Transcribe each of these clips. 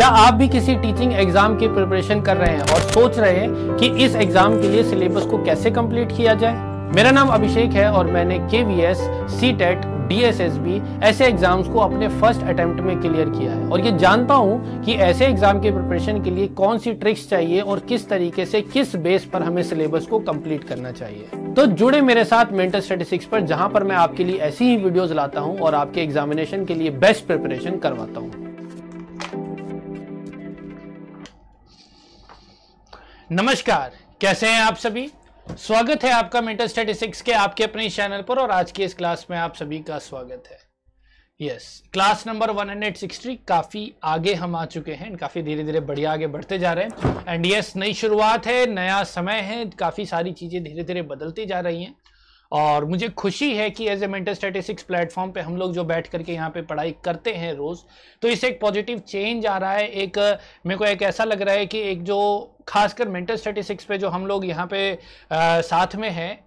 क्या आप भी किसी टीचिंग एग्जाम की प्रिपरेशन कर रहे हैं और सोच रहे हैं कि इस एग्जाम के लिए सिलेबस को कैसे कंप्लीट किया जाए मेरा नाम अभिषेक है और मैंने K V S C TET D S S B ऐसे एग्जाम्स को अपने फर्स्ट अटेम्प्ट में क्लियर किया है और ये जानता हूँ कि ऐसे एग्जाम के प्रिपरेशन के लिए कौन सी ट्रिक्स चाहिए और किस तरीके से किस बेस पर हमें सिलेबस को कंप्लीट करना चाहिए तो जुड़े मेरे साथ मेंटल स्टेटिस्टिक्स पर जहाँ पर मैं आपके लिए ऐसी ही वीडियोज लाता हूँ और आपके एग्जामिनेशन के लिए बेस्ट प्रिपरेशन करवाता हूँ नमस्कार कैसे हैं आप सभी स्वागत है आपका मेंटल स्टेटिस्टिक्स के आपके अपने चैनल पर और आज की इस क्लास में आप सभी का स्वागत है यस क्लास नंबर 160 काफ़ी आगे हम आ चुके हैं काफ़ी धीरे धीरे बढ़िया आगे बढ़ते जा रहे हैं एंड यस नई शुरुआत है नया समय है काफ़ी सारी चीज़ें धीरे धीरे बदलती जा रही हैं और मुझे खुशी है कि as a mental statistics platform पे हम लोग जो बैठ करके यहाँ पे पढ़ाई करते हैं रोज़ तो इससे एक पॉजिटिव चेंज आ रहा है एक मेरे को एक ऐसा लग रहा है कि एक जो खासकर मेंटल स्टैटिस्टिक्स पे जो हम लोग यहाँ पे आ, साथ में हैं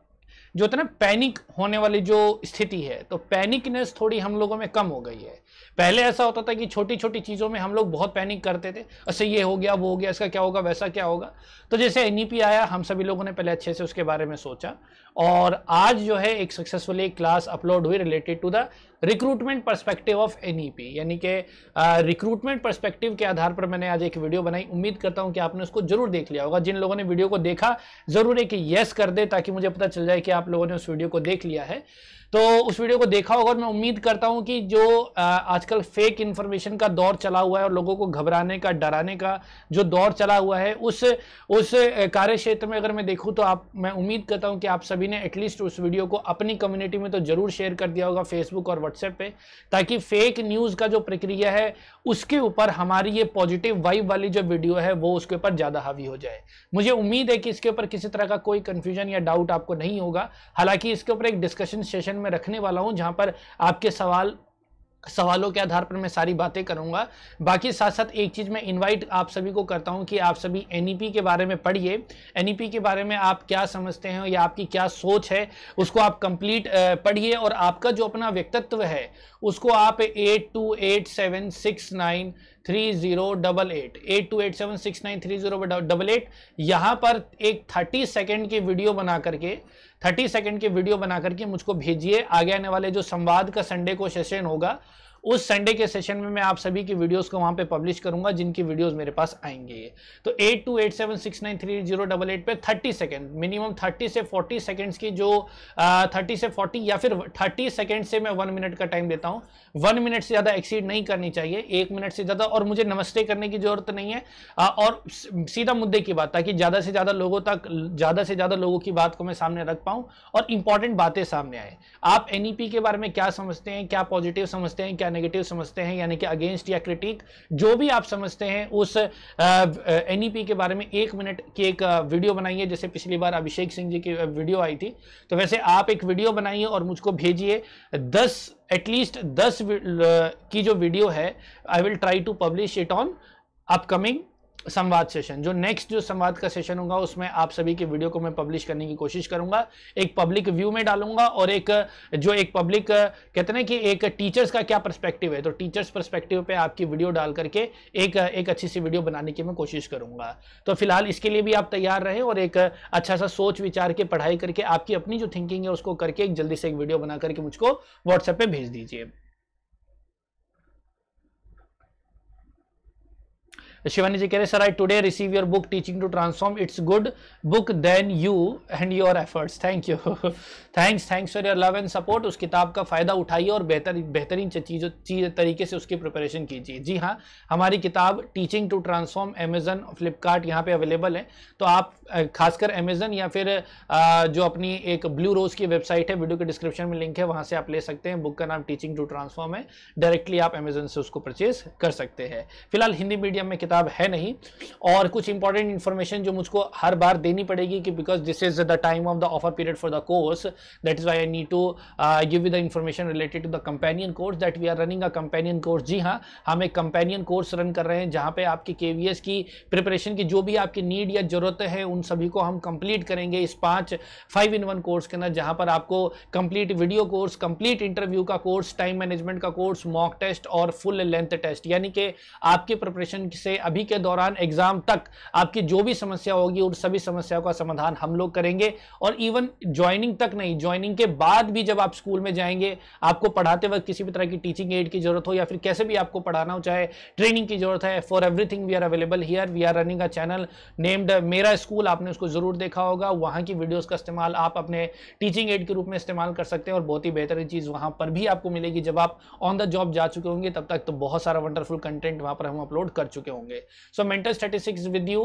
जो इतना पैनिक होने वाली जो स्थिति है तो पैनिकनेस थोड़ी हम लोगों में कम हो गई है पहले ऐसा होता था कि छोटी छोटी चीज़ों में हम लोग बहुत पैनिक करते थे अच्छा ये हो गया वो हो गया इसका क्या होगा वैसा क्या होगा तो जैसे एन आया हम सभी लोगों ने पहले अच्छे से उसके बारे में सोचा और आज जो है एक सक्सेसफुली क्लास अपलोड हुई related to the recruitment perspective of an यानी कि रिक्रूटमेंट पर्सपेक्टिव के आधार पर मैंने आज एक वीडियो बनाई उम्मीद करता हूं कि आपने उसको जरूर देख लिया होगा जिन लोगों ने वीडियो को देखा जरूर एक यस कर दे ताकि मुझे पता चल जाए कि आप लोगों ने उस वीडियो को देख लिया है तो उस वीडियो को देखा होगा और मैं उम्मीद करता हूं कि जो आजकल फेक इन्फॉर्मेशन का दौर चला हुआ है और लोगों को घबराने का डराने का जो दौर चला हुआ है उस उस कार्य क्षेत्र में अगर मैं देखूं तो आप मैं उम्मीद करता हूं कि आप सभी ने एटलीस्ट उस वीडियो को अपनी कम्युनिटी में तो जरूर शेयर कर दिया होगा फेसबुक और व्हाट्सएप पर ताकि फेक न्यूज़ का जो प्रक्रिया है उसके ऊपर हमारी ये पॉजिटिव वाइब वाली जो वीडियो है वो उसके ऊपर ज़्यादा हावी हो जाए मुझे उम्मीद है कि इसके ऊपर किसी तरह का कोई कन्फ्यूजन या डाउट आपको नहीं होगा हालांकि इसके ऊपर एक डिस्कशन सेशन मैं रखने वाला हूँ जहाँ पर आपके सवाल सवालों के आधार पर मैं सारी बातें करूंगा बाकी साथ साथ एक चीज़ मैं इनवाइट आप सभी को करता हूं कि आप सभी एन e के बारे में पढ़िए एन e के बारे में आप क्या समझते हैं या आपकी क्या सोच है उसको आप कंप्लीट पढ़िए और आपका जो अपना व्यक्तित्व है उसको आप eight two eight seven six nine three zero double eight eight two eight seven six nine three zero double eight यहाँ पर एक थर्टी सेकेंड की वीडियो बना करके थर्टी सेकेंड की वीडियो बना करके मुझको भेजिए आगे आने वाले जो संवाद का संडे को सेशन होगा उस संडे के सेशन में मैं आप सभी की वीडियोस को वहां पे पब्लिश करूंगा जिनकी वीडियोस मेरे पास आएंगे तो eight two eight seven six nine three zero double eight पर थर्टी सेकेंड मिनिमम थर्टी से फोर्टी सेकेंड्स की जो थर्टी से फोर्टी या फिर थर्टी सेकेंड से मैं वन मिनट का टाइम देता हूँ वन मिनट से ज़्यादा एक्सीड नहीं करनी चाहिए एक मिनट से ज़्यादा और मुझे नमस्ते करने की जरूरत नहीं है आ, और सीधा मुद्दे की बात ताकि ज़्यादा से ज़्यादा लोगों तक ज़्यादा से ज़्यादा लोगों की बात को मैं सामने रख पाऊँ और इंपॉर्टेंट बातें सामने आए आप एन e के बारे में क्या समझते हैं क्या पॉजिटिव समझते हैं क्या नेगेटिव समझते हैं यानी कि अगेंस्ट या क्रिटिक जो भी आप समझते हैं उस एन e के बारे में एक मिनट की एक वीडियो बनाइए जैसे पिछली बार अभिषेक सिंह जी की वीडियो आई थी तो वैसे आप एक वीडियो बनाइए और मुझको भेजिए दस एटलीस्ट दस की जो वीडियो है I will try to publish it on upcoming Samvad session जो नेक्स्ट जो संवाद का सेशन होगा उसमें आप सभी के वीडियो को मैं पब्लिश करने की कोशिश करूंगा एक पब्लिक व्यू में डालूंगा और एक जो एक पब्लिक कहते हैं कि एक टीचर्स का क्या पर्सपेक्टिव है तो टीचर्स पर्सपेक्टिव पे आपकी वीडियो डाल करके एक एक अच्छी सी वीडियो बनाने की मैं कोशिश करूंगा तो फिलहाल इसके लिए भी आप तैयार रहें और एक अच्छा सा सोच विचार के पढ़ाई करके आपकी अपनी जो थिंकिंग है उसको करके एक जल्दी से एक वीडियो बना करके मुझको व्हाट्सएप पर भेज दीजिए शिवानी जी कह रहे sir I today receive your book teaching to transform it's good book then you and your efforts thank you thanks thanks for your love and support उस किताब का फ़ायदा उठाइए और बेहतर बेहतरीन चीज़ों चीज तरीके से उसकी प्रिपरेशन कीजिए जी हाँ हमारी किताब teaching to transform Amazon Flipkart यहाँ पे अवेलेबल है तो आप खासकर अमेजन या फिर जो अपनी एक ब्लू रोज़ की वेबसाइट है वीडियो के डिस्क्रिप्शन में लिंक है वहाँ से आप ले सकते हैं बुक का नाम टीचिंग टू ट्रांसफॉर्म है डायरेक्टली आप अमेजन से उसको परचेज कर सकते हैं फिलहाल हिंदी मीडियम में किताब किताब है नहीं और कुछ इंपॉर्टेंट इन्फॉर्मेशन जो मुझको हर बार देनी पड़ेगी कि because this is the time of the offer period for the course that is why I need to give you the information related to the companion course that we are running a companion course जी हाँ हम एक companion course run कर रहे हैं जहाँ पे आपके के की प्रिपरेशन की जो भी आपकी नीड या ज़रूरतें हैं उन सभी को हम कंप्लीट करेंगे इस पाँच फाइव इन वन कोर्स के अंदर जहाँ पर आपको complete video course complete interview का कोर्स टाइम मैनेजमेंट का कोर्स मॉक टेस्ट और फुल लेंथ टेस्ट यानी कि आपके प्रिपरेशन से अभी के दौरान एग्जाम तक आपकी जो भी समस्या होगी उन सभी समस्याओं का समाधान हम लोग करेंगे और इवन ज्वाइनिंग तक नहीं ज्वाइनिंग के बाद भी जब आप स्कूल में जाएंगे आपको पढ़ाते वक्त किसी भी तरह की टीचिंग एड की जरूरत हो या फिर कैसे भी आपको पढ़ाना हो चाहे ट्रेनिंग की जरूरत है for everything we are available here we are running a channel named Mera school आपने उसको जरूर देखा होगा वहां की वीडियोज़ का इस्तेमाल आप अपने टीचिंग एड के रूप में इस्तेमाल कर सकते हैं और बहुत ही बेहतरीन चीज़ वहां पर भी आपको मिलेगी जब आप ऑन द जॉब जा चुके होंगे तब तक तो बहुत सारा वंडरफुल कंटेंट वहां पर हम अपलोड कर चुके होंगे होंगे so mental statistics with you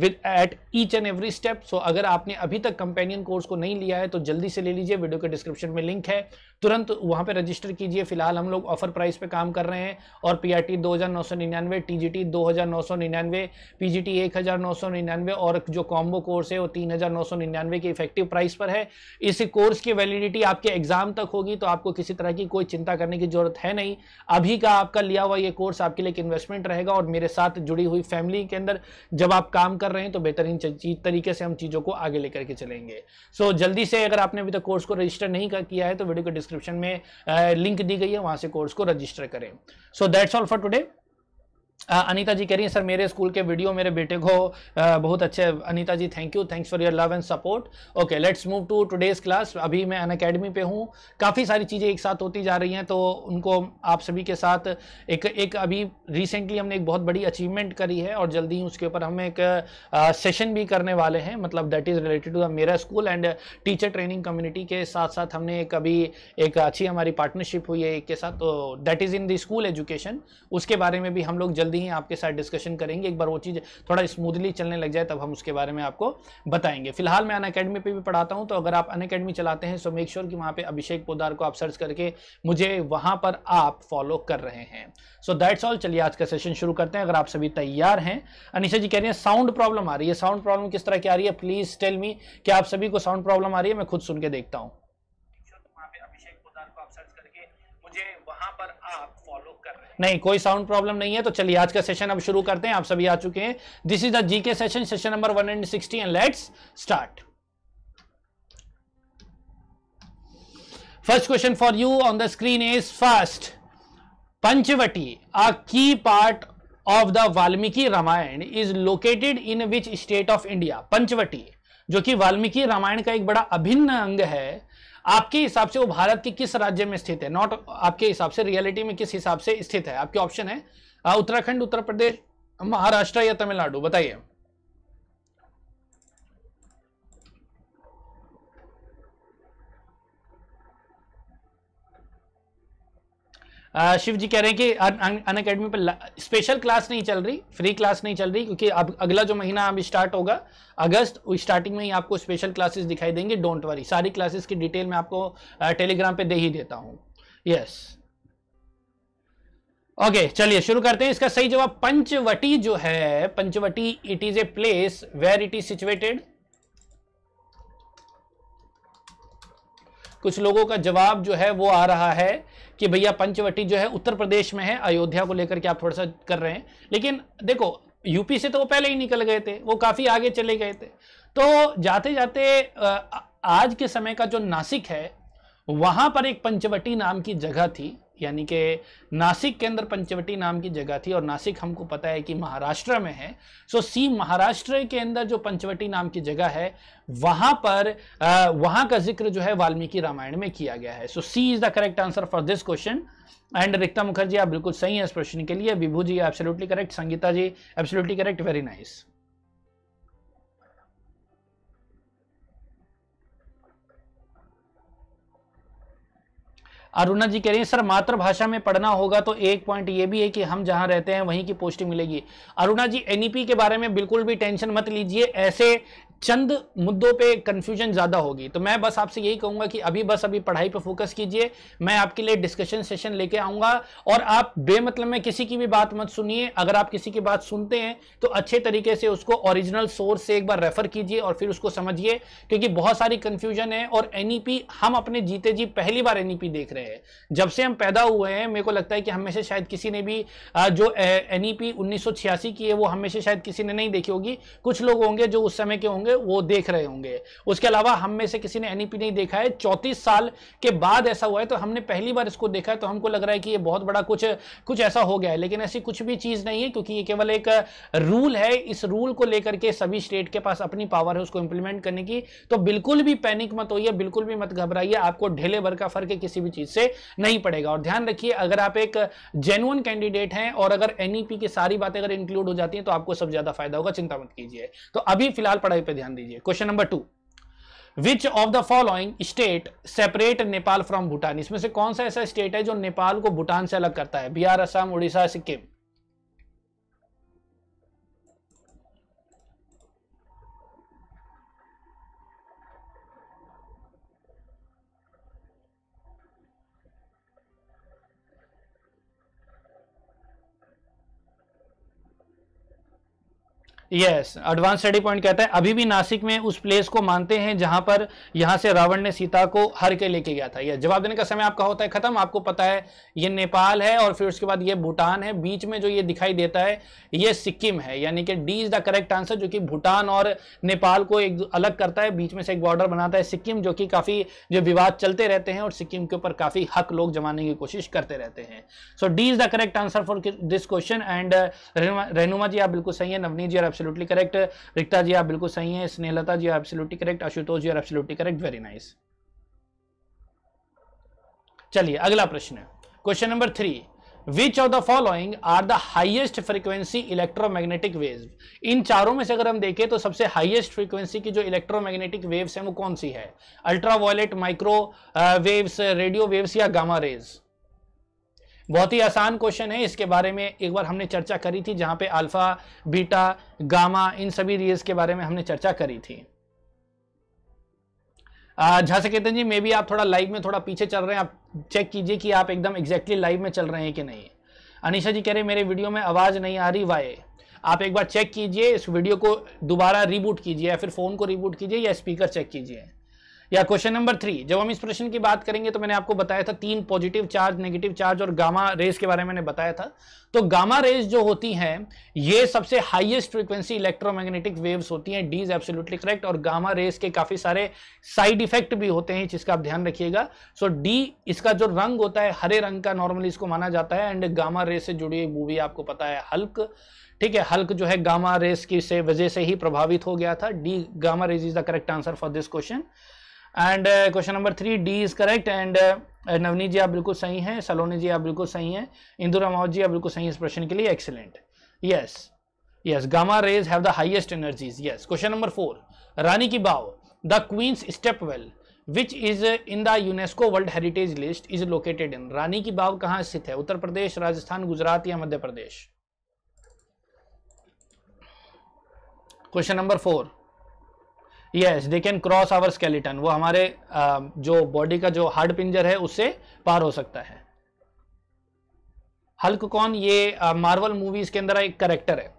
with at each and every step so अगर आपने अभी तक कंपेनियन कोर्स को नहीं लिया है तो जल्दी से ले लीजिए वीडियो के डिस्क्रिप्शन में लिंक है तुरंत वहां पे रजिस्टर कीजिए फिलहाल हम लोग ऑफर प्राइस पे काम कर रहे हैं और पी आर टी दो हज़ार नौ सौ निन्यानवे टी जी टी दो हज़ार नौ सौ निन्यानवे पी जी टी एक हज़ार नौ सौ निन्यानवे और जो कॉम्बो कोर्स है वो तीन हज़ार नौ सौ निन्यानवे के इफेक्टिव प्राइस पर है इस कोर्स की वैलिडिटी आपके एग्जाम तक होगी तो आपको किसी तरह की कोई चिंता करने की जरूरत है नहीं अभी का आपका लिया हुआ ये कोर्स आपके लिए एक इन्वेस्टमेंट रहेगा और मेरे साथ जुड़ी हुई फैमिली के अंदर जब आप काम कर रहे हैं तो बेहतरीन तरीके से हम चीज़ों को आगे लेकर के चलेंगे सो so, जल्दी से अगर आपने अभी तक कोर्स को रजिस्टर नहीं किया है तो वीडियो के डिस्क्रिप्शन में लिंक दी गई है वहाँ से कोर्स को रजिस्टर करें so that's all for today Anita ji कह रही हैं सर मेरे स्कूल के वीडियो मेरे बेटे को बहुत अच्छे Anita ji thank you thanks for your love and support okay let's move to today's class अभी मैं अन अकेडमी पे हूँ काफ़ी सारी चीज़ें एक साथ होती जा रही हैं तो उनको आप सभी के साथ एक एक अभी रिसेंटली हमने एक बहुत बड़ी अचीवमेंट करी है और जल्दी ही उसके ऊपर हम एक सेशन भी करने वाले हैं मतलब that is related to the मेरा school and teacher training community के साथ साथ हमने एक अभी एक अच्छी हमारी पार्टनरशिप हुई है एक के साथ तो that is in the school education उसके बारे में भी हम लोग जल्दी ही आपके साथ डिस्कशन करेंगे एक बार वो चीज़ थोड़ा स्मूथली चलने लग जाए तब हम उसके बारे में आपको बताएंगे फिलहाल मैं अन अकेडमी पर भी पढ़ाता हूँ तो अगर आप अन अकेडमी चलाते हैं सो मेक श्योर कि वहाँ पर अभिषेक पोदार को आप सर्च करके मुझे वहाँ पर आप फॉलो कर रहे हैं सो दैट्स ऑल चलिए आज का सेशन शुरू करते हैं अगर आप सभी तैयार हैं अनिशा जी कह रही है साउंड प्रॉब्लम आ रही है साउंड प्रॉब्लम किस तरह की आ रही है प्लीज़ टेल मी कि आप सभी को साउंड प्रॉब्लम आ रही है मैं खुद सुन के देखता हूँ नहीं कोई साउंड प्रॉब्लम नहीं है तो चलिए आज का सेशन अब शुरू करते हैं आप सभी आ चुके हैं this is the GK session session number one and sixty and let's start first question for you on the screen is first Panchavati a key part of the Valmiki Ramayana is located in which state of India Panchavati जो कि वाल्मीकि रामायण का एक बड़ा अभिन्न अंग है आपके हिसाब से वो भारत के किस राज्य में स्थित है नॉट आपके हिसाब से रियलिटी में किस हिसाब से स्थित है आपके ऑप्शन है उत्तराखंड उत्तर प्रदेश महाराष्ट्र या तमिलनाडु बताइए शिव जी कह रहे हैं कि अन अकेडमी पर स्पेशल क्लास नहीं चल रही फ्री क्लास नहीं चल रही क्योंकि अब अगला जो महीना अब स्टार्ट होगा अगस्त स्टार्टिंग में ही आपको स्पेशल क्लासेस दिखाई देंगे डोंट वरी सारी क्लासेस की डिटेल मैं आपको टेलीग्राम पे दे ही देता हूं यस ओके चलिए शुरू करते हैं इसका सही जवाब पंचवटी जो है Panchavati it is a place where it is situated कुछ लोगों का जवाब जो है वो आ रहा है कि भैया पंचवटी जो है उत्तर प्रदेश में है अयोध्या को लेकर के आप थोड़ा सा कर रहे हैं लेकिन देखो यूपी से तो वो पहले ही निकल गए थे वो काफ़ी आगे चले गए थे तो जाते जाते आज के समय का जो नासिक है वहाँ पर एक पंचवटी नाम की जगह थी यानी कि नासिक के अंदर पंचवटी नाम की जगह थी और नासिक हमको पता है कि महाराष्ट्र में है सो सी महाराष्ट्र के अंदर जो पंचवटी नाम की जगह है वहां पर आ, वहां का जिक्र जो है वाल्मीकि रामायण में किया गया है so C is the correct answer for this question and Rikta Mukherjee आप बिल्कुल सही है इस प्रश्न के लिए Vibhu ji absolutely correct Sangeeta ji absolutely correct very nice nice. Aruna ji कह रही हैं सर मातृभाषा में पढ़ना होगा तो एक पॉइंट ये भी है कि हम जहां रहते हैं वहीं की पोस्टिंग मिलेगी अरुणा जी एनईपी e के बारे में बिल्कुल भी टेंशन मत लीजिए ऐसे चंद मुद्दों पे कंफ्यूजन ज़्यादा होगी तो मैं बस आपसे यही कहूँगा कि अभी बस अभी पढ़ाई पे फोकस कीजिए मैं आपके लिए डिस्कशन सेशन लेके आऊँगा और आप बेमतलब में किसी की भी बात मत सुनिए अगर आप किसी की बात सुनते हैं तो अच्छे तरीके से उसको ओरिजिनल सोर्स से एक बार रेफर कीजिए और फिर उसको समझिए क्योंकि बहुत सारी कन्फ्यूजन है और एन e हम अपने जीते जी पहली बार एन e देख रहे हैं जब से हम पैदा हुए हैं मेरे को लगता है कि हमें से शायद किसी ने भी जो एन e ई की है वो हमें से शायद किसी ने नहीं देखी होगी कुछ लोग होंगे जो उस समय के होंगे होंगे वो देख रहे होंगे उसके अलावा हम में से किसी ने एनईपी e नहीं देखा है चौंतीस साल के बाद ऐसा हुआ है तो हमने पहली बार इसको देखा है तो हमको लग रहा है कि ये बहुत बड़ा कुछ कुछ ऐसा हो गया है लेकिन ऐसी कुछ भी चीज़ नहीं है क्योंकि ये केवल एक रूल है इस रूल को लेकर के सभी स्टेट के पास अपनी पावर है उसको इंप्लीमेंट करने की तो बिल्कुल भी पैनिक मत होइए बिल्कुल भी मत घबराइए आपको ढेले भर का फर्क किसी भी चीज़ से नहीं पड़ेगा और ध्यान रखिए अगर आप एक जेनुअन कैंडिडेट हैं और अगर एनईपी e की सारी बातें अगर इंक्लूड हो जाती है तो आपको सब ज़्यादा फायदा होगा चिंता मत कीजिए तो अभी फिलहाल पढ़ाई पर ध्यान दीजिए question number two which of the following state separate Nepal from Bhutan इसमें से कौन सा ऐसा स्टेट है जो नेपाल को भूटान से अलग करता है Bihar Assam Orissa Sikkim yes advance study point कहता है अभी भी नासिक में उस प्लेस को मानते हैं जहां पर यहां से रावण ने सीता को हर के लेके गया था यह जवाब देने का समय आपका होता है खत्म आपको पता है ये नेपाल है और फिर उसके बाद ये भूटान है बीच में जो ये दिखाई देता है ये सिक्किम है यानी कि D is the correct answer जो कि भूटान और नेपाल को एक अलग करता है बीच में से एक बॉर्डर बनाता है सिक्किम जो कि काफी जो विवाद चलते रहते हैं और सिक्किम के ऊपर काफी हक लोग जमाने की कोशिश करते रहते हैं so D is the correct answer for this question and Rehnuma ji आप बिल्कुल सही है नवनीत जी आप एब्सोल्युटली करेक्ट रिक्ता जी आप बिल्कुल सही हैं Snehlata ji absolutely correct Ashutosh ji absolutely correct very nice चलिए अगला प्रश्न question number three which of the following are the highest frequency electromagnetic wave इन चारों में से अगर हम देखें तो सबसे हाइएस्ट फ्रीक्वेंसी की जो इलेक्ट्रोमैग्नेटिक वेव्स हैं वो कौन सी है ultra violet micro waves radio waves या गामा रेज बहुत ही आसान क्वेश्चन है इसके बारे में एक बार हमने चर्चा करी थी जहां पे अल्फा बीटा गामा इन सभी रेज के बारे में हमने चर्चा करी थी झांसा केतन जी मे भी आप थोड़ा लाइव में थोड़ा पीछे चल रहे हैं आप चेक कीजिए कि आप एकदम एग्जैक्टली लाइव में चल रहे हैं कि नहीं अनिशा जी कह रहे मेरे वीडियो में आवाज़ नहीं आ रही वाई आप एक बार चेक कीजिए इस वीडियो को दोबारा रिबूट कीजिए या फिर फ़ोन को रिबूट कीजिए या स्पीकर चेक कीजिए या क्वेश्चन नंबर थ्री जब हम इस प्रश्न की बात करेंगे तो मैंने आपको बताया था तीन पॉजिटिव चार्ज नेगेटिव चार्ज और गामा रेस के बारे में मैंने बताया था तो गामा रेस जो होती हैं ये सबसे हाईएस्ट फ्रीक्वेंसी इलेक्ट्रोमैग्नेटिक वेव्स होती हैं डीज एब्सोल्युटली करेक्ट और गामा रेस के काफी सारे साइड इफेक्ट भी होते हैं जिसका आप ध्यान रखिएगा सो डी इसका जो रंग होता है हरे रंग का नॉर्मली इसको माना जाता है एंड गामा रेस से जुड़ी हुई मूवी आपको पता है हल्क ठीक है हल्क जो है गामा रेस की वजह से ही प्रभावित हो गया था D gamma rays is the correct answer for this question and question number three D is correct and Navneet ji आप बिल्कुल सही हैं सलोनी जी आप बिल्कुल सही हैं इंदू रामावत जी आप बिल्कुल सही हैं इस प्रश्न के लिए excellent yes yes gamma rays have the highest energies yes question number four Rani ki Vav the queen's step well which is in the UNESCO world heritage list is located in Rani ki Vav कहाँ स्थित है उत्तर प्रदेश राजस्थान गुजरात या Madhya Pradesh question number four yes they can cross our skeleton वो हमारे जो body का जो hard पिंजर है उससे पार हो सकता है हल्क कौन ये मार्वल मूवीज के अंदर एक करेक्टर है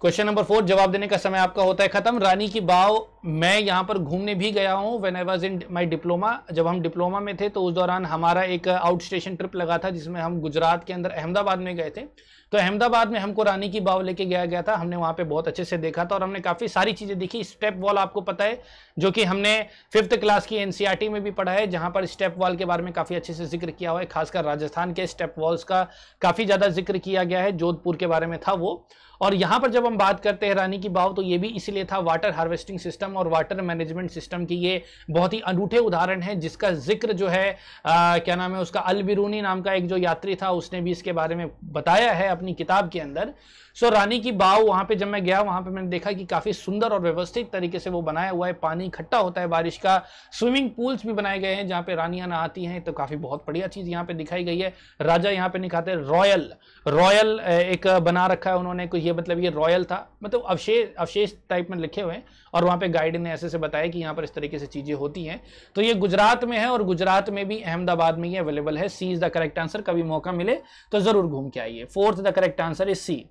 क्वेश्चन नंबर फोर जवाब देने का समय आपका होता है खत्म रानी की बाव मैं यहां पर घूमने भी गया हूं when I was in my diploma जब हम डिप्लोमा में थे तो उस दौरान हमारा एक आउट स्टेशन ट्रिप लगा था जिसमें हम गुजरात के अंदर अहमदाबाद में गए थे तो अहमदाबाद में हमको रानी की बाव लेके गया गया था हमने वहाँ पे बहुत अच्छे से देखा था और हमने काफ़ी सारी चीज़ें देखी स्टेप वॉल आपको पता है जो कि हमने फिफ्थ क्लास की एनसीईआरटी में भी पढ़ा है जहाँ पर स्टेप वॉल के बारे में काफ़ी अच्छे से जिक्र किया हुआ है खासकर राजस्थान के स्टेप वॉल्स का काफ़ी ज़्यादा जिक्र किया गया है जोधपुर के बारे में था वो और यहाँ पर जब हम बात करते हैं रानी की बाव तो ये भी इसलिए था वाटर हार्वेस्टिंग सिस्टम और वाटर मैनेजमेंट सिस्टम की ये बहुत ही अनूठे उदाहरण है जिसका जिक्र जो है आ, क्या नाम है उसका अलबिरूनी नाम का एक जो यात्री था उसने भी इसके बारे में बताया है अपनी किताब के अंदर सो so, रानी की बाव वहां पे जब मैं गया वहां पे मैंने देखा कि काफ़ी सुंदर और व्यवस्थित तरीके से वो बनाया हुआ है पानी इकट्ठा होता है बारिश का स्विमिंग पूल्स भी बनाए गए हैं जहां पे रानियां नहाती हैं तो काफ़ी बहुत बढ़िया चीज़ यहाँ पे दिखाई गई है राजा यहाँ पे निकाते रॉयल रॉयल एक बना रखा है उन्होंने को ये मतलब ये रॉयल था मतलब अवशेष अवशेष टाइप में लिखे हुए हैं और वहां पर गाइड ने ऐसे से बताया कि यहाँ पर इस तरीके से चीज़ें होती हैं तो ये गुजरात में है और गुजरात में भी अहमदाबाद में ही अवेलेबल है C is the correct answer कभी मौका मिले तो ज़रूर घूम के आइए fourth the correct answer is C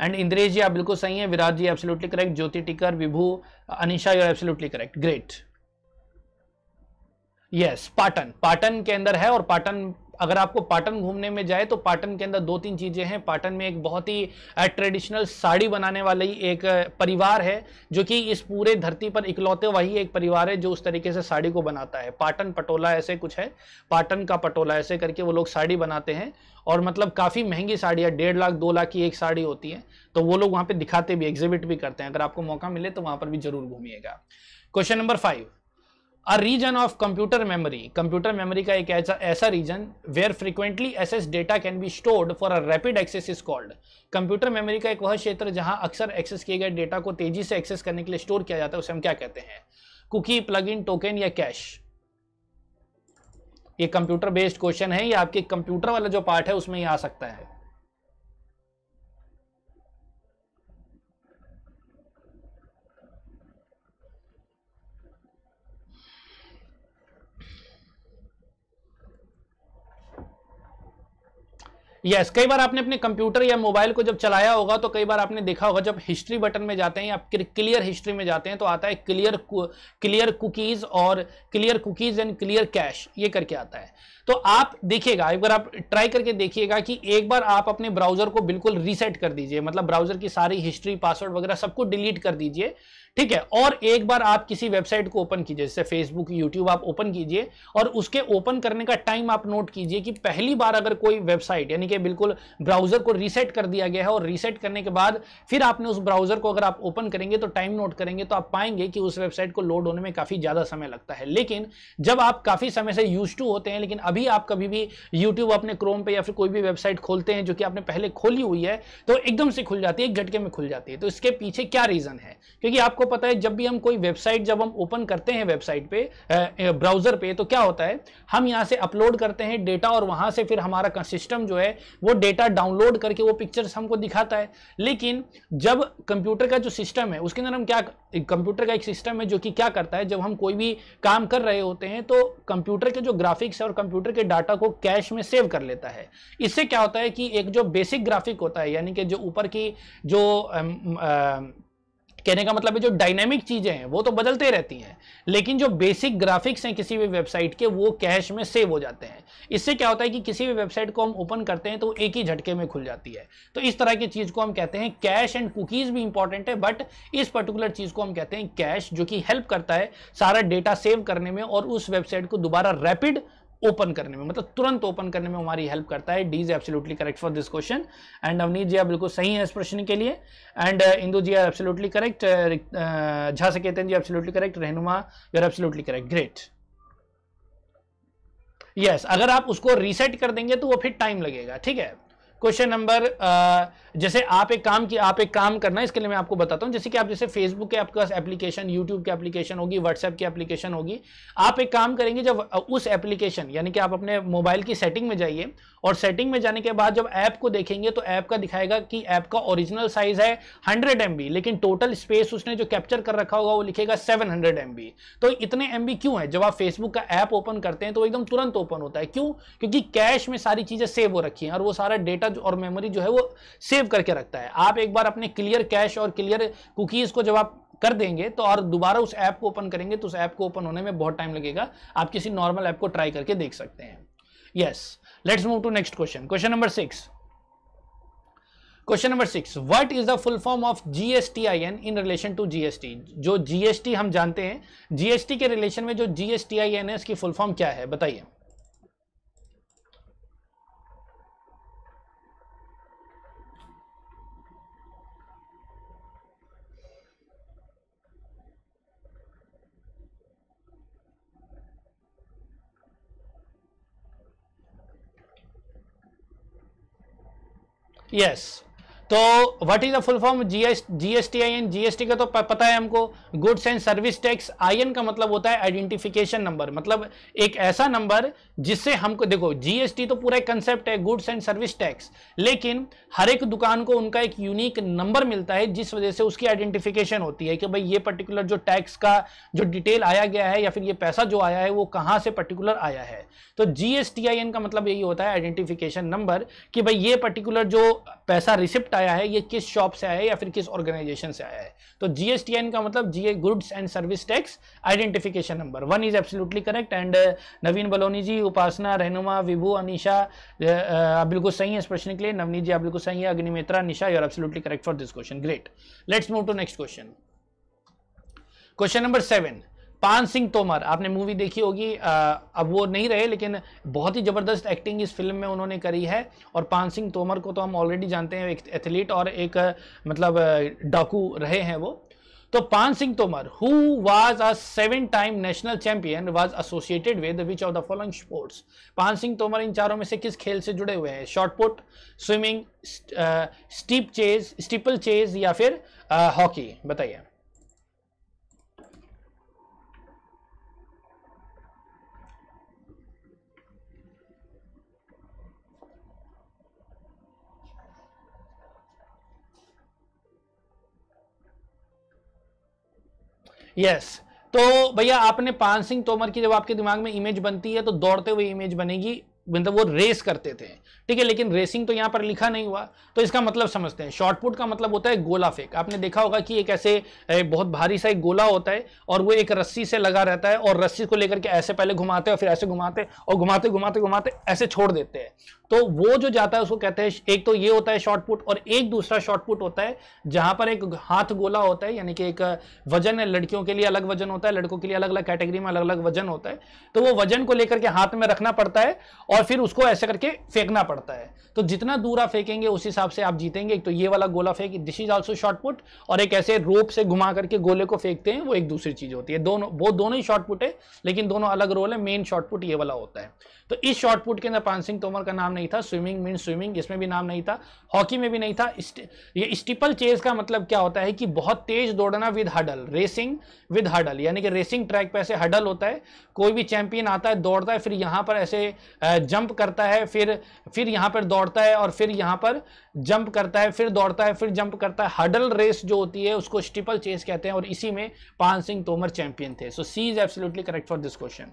and Indresh ji आप बिल्कुल सही हैं Virat ji absolutely correct Jyoti Tikar Vibhu Anisha you're absolutely correct great yes Patan Patan के अंदर है और पाटन अगर आपको पाटन घूमने में जाए तो पाटन के अंदर दो तीन चीज़ें हैं पाटन में एक बहुत ही ट्रेडिशनल साड़ी बनाने वाली एक परिवार है जो कि इस पूरे धरती पर इकलौते वही एक परिवार है जो उस तरीके से साड़ी को बनाता है पाटन पटोला ऐसे कुछ है पाटन का पटोला ऐसे करके वो लोग साड़ी बनाते हैं और मतलब काफ़ी महंगी साड़ियाँ डेढ़ लाख दो लाख की एक साड़ी होती है तो वो लोग वहाँ पर दिखाते भी एग्जिबिट भी करते हैं अगर आपको मौका मिले तो वहाँ पर भी जरूर घूमिएगा question number five a region of computer memory computer memory का एक ऐसा ऐसा रीजन वेयर फ्रीक्वेंटली एसेस data can be stored for a rapid access is called computer memory का एक वह क्षेत्र जहां अक्सर एक्सेस किए गए डेटा को तेजी से एक्सेस करने के लिए स्टोर किया जाता है उसे हम क्या कहते हैं कुकी प्लग इन टोकन या कैश ये कंप्यूटर बेस्ड क्वेश्चन है या आपके कंप्यूटर वाला जो पार्ट है उसमें ही आ सकता है यस कई बार आपने अपने कंप्यूटर या मोबाइल को जब चलाया होगा तो कई बार आपने देखा होगा जब हिस्ट्री बटन में जाते हैं आप क्लियर हिस्ट्री में जाते हैं तो आता है क्लियर क्लियर कुकीज़ और clear cookies and clear cache ये करके आता है तो आप देखिएगा एक बार आप ट्राई करके देखिएगा कि एक बार आप अपने ब्राउज़र को बिल्कुल रीसेट कर दीजिए मतलब ब्राउज़र की सारी हिस्ट्री पासवर्ड वगैरह सबको डिलीट कर दीजिए ठीक है और एक बार आप किसी वेबसाइट को ओपन कीजिए जैसे फेसबुक यूट्यूब आप ओपन कीजिए और उसके ओपन करने का टाइम आप नोट कीजिए कि पहली बार अगर कोई वेबसाइट यानी कि बिल्कुल ब्राउजर को रीसेट कर दिया गया है और रीसेट करने के बाद फिर आपने उस ब्राउजर को अगर आप ओपन करेंगे तो टाइम नोट करेंगे तो आप पाएंगे कि उस वेबसाइट को लोड होने में काफी ज्यादा समय लगता है लेकिन जब आप काफी समय से यूज टू होते हैं लेकिन अभी आप कभी भी यूट्यूब अपने क्रोम पर या फिर कोई भी वेबसाइट खोलते हैं जो कि आपने पहले खोली हुई है तो एकदम से खुल जाती है एक झटके में खुल जाती है तो इसके पीछे क्या रीजन है क्योंकि आप आपको पता है जब भी हम कोई वेबसाइट जब हम ओपन करते हैं वेबसाइट पे ब्राउजर पे तो क्या होता है हम यहाँ से अपलोड करते हैं डेटा और वहां से फिर हमारा सिस्टम जो है वो डेटा डाउनलोड करके वो पिक्चर्स हमको दिखाता है लेकिन जब कंप्यूटर का जो सिस्टम है उसके अंदर हम क्या कंप्यूटर का एक सिस्टम है जो कि क्या करता है जब हम कोई भी काम कर रहे होते हैं तो कंप्यूटर के जो ग्राफिक्स और कंप्यूटर के डाटा को कैश में सेव कर लेता है इससे क्या होता है कि एक जो बेसिक ग्राफिक होता है यानी कि जो ऊपर की जो आ, आ, कहने का मतलब है जो डायनेमिक चीजें हैं वो तो बदलते रहती हैं लेकिन जो बेसिक ग्राफिक्स हैं किसी भी वेबसाइट के वो कैश में सेव हो जाते हैं इससे क्या होता है कि किसी भी वेबसाइट को हम ओपन करते हैं तो एक ही झटके में खुल जाती है तो इस तरह की चीज़ को हम कहते हैं कैश एंड कुकीज़ भी इंपॉर्टेंट है बट इस पर्टिकुलर चीज़ को हम कहते हैं कैश जो कि हेल्प करता है सारा डेटा सेव करने में और उस वेबसाइट को दोबारा रैपिड ओपन करने में मतलब तुरंत ओपन करने में हमारी हेल्प करता है D is absolutely correct for this question and Avneet ji आप बिल्कुल सही है इस प्रश्न के लिए and uh, Indu ji are absolutely correct Jha से कहते हैं ji absolutely correct Rehnuma you are absolutely correct great yes अगर आप उसको रीसेट कर देंगे तो वो फिर टाइम लगेगा ठीक है क्वेश्चन नंबर uh, जैसे आप एक काम की आप एक काम करना इसके लिए मैं आपको बताता हूं जैसे कि आप जैसे फेसबुक के आपके पास एप्लीकेशन यूट्यूब की एप्लीकेशन होगी व्हाट्सएप की एप्लीकेशन होगी आप एक काम करेंगे जब उस एप्लीकेशन यानी कि आप अपने मोबाइल की सेटिंग में जाइए और सेटिंग में जाने के बाद जब ऐप को देखेंगे तो ऐप का दिखाएगा कि ऐप का ओरिजिनल साइज है हंड्रेड एम लेकिन टोटल स्पेस उसने जो कैप्चर कर रखा होगा वो लिखेगा सेवन हंड्रेड तो इतने एम क्यों है जब आप फेसबुक का ऐप ओपन करते हैं तो एकदम तुरंत ओपन होता है क्यों क्योंकि कैश में सारी चीजें सेव हो रखी है और वो सारा डेटा डेटा और मेमोरी जो है वो सेव करके रखता है आप एक बार अपने क्लियर कैश और क्लियर कुकीज़ को जब आप कर देंगे तो और दोबारा उस ऐप को ओपन करेंगे तो उस ऐप को ओपन होने में बहुत टाइम लगेगा आप किसी नॉर्मल ऐप को ट्राई करके देख सकते हैं yes let's move to next question question number six question number six what is the full form of GSTIN in relation to GST जो जीएसटी हम जानते हैं जीएसटी के रिलेशन में जो जीएसटीआईएन है इसकी फुल फॉर्म क्या है बताइए Yes. तो what is the full form GS GST I N GST का तो पता है हमको goods and service tax I N का मतलब होता है आइडेंटिफिकेशन नंबर मतलब एक ऐसा नंबर जिससे हमको देखो जीएसटी तो पूरा एक कंसेप्ट है गुड्स एंड सर्विस टैक्स लेकिन हर एक दुकान को उनका एक यूनिक नंबर मिलता है जिस वजह से उसकी आइडेंटिफिकेशन होती है कि भाई ये पर्टिकुलर जो टैक्स का जो डिटेल आया गया है या फिर ये पैसा जो आया है वो कहाँ से पर्टिकुलर आया है तो जीएसटी आई एन का मतलब यही होता है आइडेंटिफिकेशन नंबर कि भाई ये पर्टिकुलर जो पैसा रिसिप्ट आया है ये किस शॉप से आया है या फिर किस ऑर्गेनाइजेशन से आया है तो जीएसटीएन का मतलब GA goods and service tax identification number one is absolutely correct and Naveen Baloni ji Upasana Rehnuma Vibhu Anisha आप बिल्कुल सही है इस प्रश्न के लिए नवनीत जी आप बिल्कुल सही है Agnimitra Nisha you're are absolutely correct for this question great let's move to next question question number seven Paan Singh Tomar आपने मूवी देखी होगी अब वो नहीं रहे लेकिन बहुत ही ज़बरदस्त एक्टिंग इस फिल्म में उन्होंने करी है और पान सिंह तोमर को तो हम ऑलरेडी जानते हैं एक एथलीट और एक मतलब डाकू रहे हैं वो तो Paan Singh Tomar who was a seven time national champion was associated with which of the following sports Paan Singh Tomar इन चारों में से किस खेल से जुड़े हुए हैं shot put swimming steep chase steeple chase या फिर हॉकी बताइए यस तो भैया आपने पान सिंह तोमर की जब आपके दिमाग में इमेज बनती है तो दौड़ते हुए इमेज बनेगी मतलब वो रेस करते थे ठीक है लेकिन रेसिंग तो यहाँ पर लिखा नहीं हुआ तो इसका मतलब समझते हैं शॉर्टपुट का मतलब होता है गोला फेंक आपने देखा होगा कि एक ऐसे बहुत भारी सा एक गोला होता है और वो एक रस्सी से लगा रहता है और रस्सी को लेकर के ऐसे पहले घुमाते और फिर ऐसे घुमाते और घुमाते घुमाते घुमाते ऐसे छोड़ देते हैं तो वो जो जाता है उसको कहते हैं एक तो ये होता है शॉर्टपुट और एक दूसरा शॉर्टपुट होता है जहां पर एक हाथ गोला होता है यानी कि एक वजन है लड़कियों के लिए अलग वजन होता है लड़कों के लिए अलग अलग कैटेगरी में अलग अलग वजन होता है तो वो वजन को लेकर के हाथ में रखना पड़ता है और फिर उसको ऐसे करके फेंकना पड़ता है पड़ता है तो जितना दूर आप फेंकेंगे उस हिसाब से आप जीतेंगे एक तो ये वाला गोला फेंक दिस इज ऑल्सो शॉर्टपुट और एक ऐसे रोप से घुमा करके गोले को फेंकते हैं वो एक दूसरी चीज होती है दोनों वो दोनों ही शॉर्टपुट है लेकिन दोनों अलग रोल है मेन शॉर्टपुट ये वाला होता है तो इस शॉर्टपुट के अंदर पान सिंह तोमर का नाम नहीं था स्विमिंग मीन स्विमिंग इसमें भी नाम नहीं था हॉकी में भी नहीं था ये स्टिपल चेज का मतलब क्या होता है कि बहुत तेज दौड़ना with hurdle racing with hurdle यानी कि रेसिंग ट्रैक पर ऐसे हडल होता है कोई भी चैंपियन आता है दौड़ता है फिर यहाँ पर ऐसे जंप करता है फिर फिर यहाँ पर दौड़ता है और फिर यहाँ पर जंप करता है फिर दौड़ता है फिर जंप करता है हडल रेस जो होती है उसको स्टिपल चेस कहते हैं और इसी में पान सिंह तोमर चैंपियन थे so C is absolutely correct for this question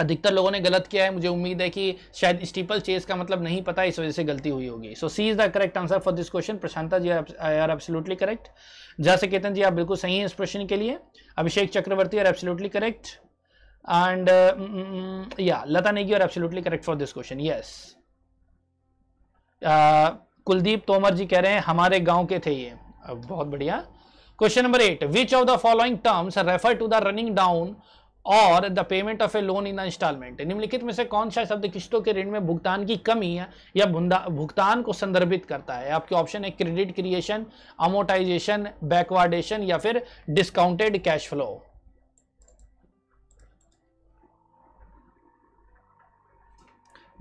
अधिकतर लोगों ने गलत किया है मुझे उम्मीद है कि शायद स्टीपल चेस का मतलब नहीं पता इस वजह से गलती हुई होगी so C is the correct answer for this question Prashanta ji are absolutely correct जैसे केतन जी आप बिल्कुल सही हैं इस प्रश्न के लिए Abhishek Chakraborty are absolutely correct and या Lata Negi are absolutely correct for this question yes Kuldeep Tomar ji कह रहे हैं हमारे गांव के थे ये बहुत बढ़िया question number eight which of the following terms refer to the running down और the payment of a loan in installment निम्नलिखित में से कौन सा शब्द किस्तों के ऋण में भुगतान की कमी है या भुगतान को संदर्भित करता है आपके ऑप्शन है क्रेडिट क्रिएशन अमोटाइजेशन बैकवर्डेशन या फिर डिस्काउंटेड कैश फ्लो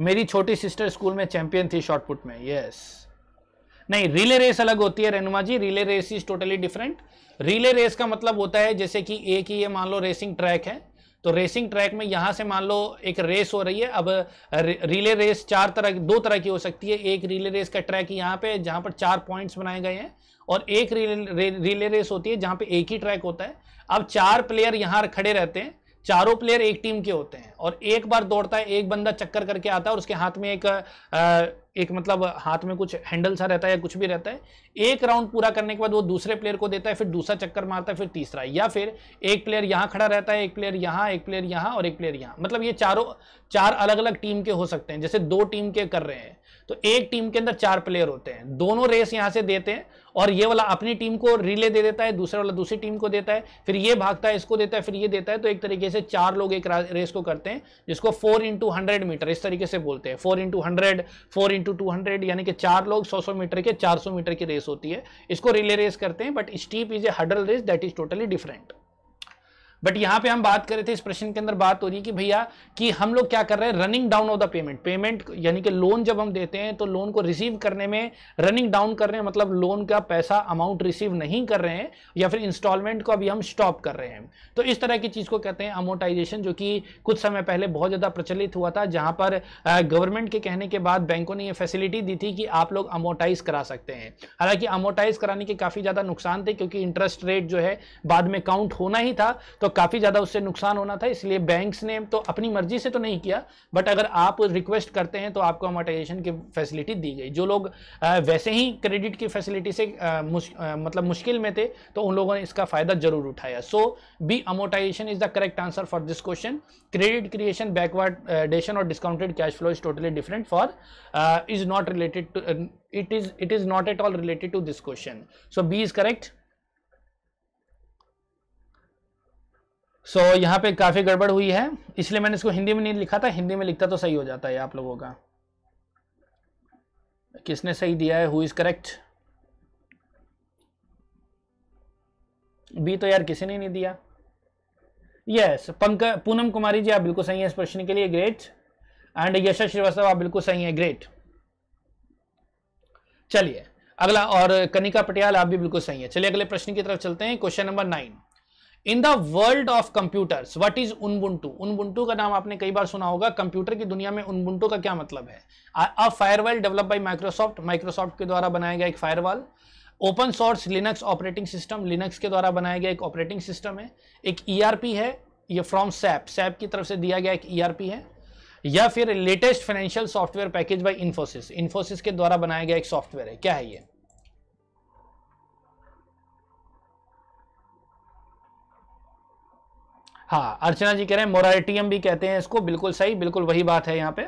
मेरी छोटी सिस्टर स्कूल में चैंपियन थी शॉर्टपुट में यस नहीं रिले रेस अलग होती है Rehnuma ji relay race is totally different relay race का मतलब होता है जैसे कि एक ही ये मान लो रेसिंग ट्रैक है तो रेसिंग ट्रैक में यहाँ से मान लो एक रेस हो रही है अब रिले रेस चार तरह दो तरह की हो सकती है एक रिले रेस का ट्रैक यहाँ पे जहां पर चार पॉइंट्स बनाए गए हैं और एक रिले रेस होती है जहां पे एक ही ट्रैक होता है अब चार प्लेयर यहाँ खड़े रहते हैं चारों प्लेयर एक टीम के होते हैं और एक बार दौड़ता है एक बंदा चक्कर करके आता है और उसके हाथ में एक एक मतलब हाथ में कुछ हैंडल सा रहता है या कुछ भी रहता है एक राउंड पूरा करने के बाद वो दूसरे प्लेयर को देता है फिर दूसरा चक्कर मारता है फिर तीसरा या फिर एक प्लेयर यहाँ खड़ा रहता है एक प्लेयर यहाँ एक प्लेयर यहाँ और एक प्लेयर यहाँ मतलब ये चारों चार अलग अलग टीम के हो सकते हैं जैसे दो टीम के कर रहे हैं तो एक टीम के अंदर चार प्लेयर होते हैं दोनों रेस यहां से देते हैं और ये वाला अपनी टीम को रिले दे देता है दूसरा वाला दूसरी टीम को देता है फिर ये भागता है इसको देता है फिर ये देता है तो एक तरीके से चार लोग एक रेस को करते हैं जिसको फोर इंटू हंड्रेड मीटर इस तरीके से बोलते हैं four into hundred four into two hundred यानी कि चार लोग सौ सौ मीटर के चार सौ मीटर की रेस होती है इसको रिले रेस करते हैं but steep is a hurdle race that is totally different but यहां पे हम बात कर रहे थे इस प्रश्न के अंदर बात हो रही है कि भैया कि हम लोग क्या कर रहे हैं running down of the payment payment यानी कि लोन जब हम देते हैं तो लोन को रिसीव करने में रनिंग डाउन कर रहे हैं मतलब लोन का पैसा अमाउंट रिसीव नहीं कर रहे हैं या फिर इंस्टॉलमेंट को अभी हम स्टॉप कर रहे हैं तो इस तरह की चीज को कहते हैं अमोटाइजेशन जो कि कुछ समय पहले बहुत ज्यादा प्रचलित हुआ था जहां पर गवर्नमेंट के कहने के बाद बैंकों ने यह फैसिलिटी दी थी कि आप लोग अमोटाइज करा सकते हैं हालांकि अमोटाइज कराने के काफी ज्यादा नुकसान थे क्योंकि इंटरेस्ट रेट जो है बाद में काउंट होना ही था तो काफ़ी ज़्यादा उससे नुकसान होना था इसलिए बैंक्स ने तो अपनी मर्जी से तो नहीं किया बट अगर आप रिक्वेस्ट करते हैं तो आपको अमोटाइजेशन की फैसिलिटी दी गई जो लोग वैसे ही क्रेडिट की फैसिलिटी से मतलब मुश्किल में थे तो उन लोगों ने इसका फ़ायदा ज़रूर उठाया so B amortization is the correct answer for this question credit creation डेशन और discounted cash flow is totally different for is not related to it is it is not at all related to this question so B is correct so so, यहाँ पे काफ़ी गड़बड़ हुई है इसलिए मैंने इसको हिंदी में नहीं लिखा था हिंदी में लिखता तो सही हो जाता है आप लोगों का किसने सही दिया है हु इज़ करेक्ट बी तो यार किसी ने नहीं दिया यस yes, पंक पूनम कुमारी जी आप बिल्कुल सही हैं इस प्रश्न के लिए ग्रेट एंड यशा श्रीवास्तव आप बिल्कुल सही हैं ग्रेट चलिए अगला और कनिका पटियाल आप भी बिल्कुल सही है चलिए अगले प्रश्न की तरफ चलते हैं question number nine in the world of computers what is Ubuntu Ubuntu का नाम आपने कई बार सुना होगा कंप्यूटर की दुनिया में उनबुंटू का क्या मतलब है a firewall develop by Microsoft Microsoft के द्वारा बनाया गया एक firewall open source Linux operating system Linux के द्वारा बनाया गया एक ऑपरेटिंग सिस्टम है एक ई e है ये फ्रॉम सैप सैप की तरफ से दिया गया एक ई e है या फिर latest financial software package by Infosys Infosys के द्वारा बनाया गया एक सॉफ्टवेयर है क्या है ये हाँ अर्चना जी कह रहे हैं मोराइटियम भी कहते हैं इसको बिल्कुल सही बिल्कुल वही बात है यहाँ पे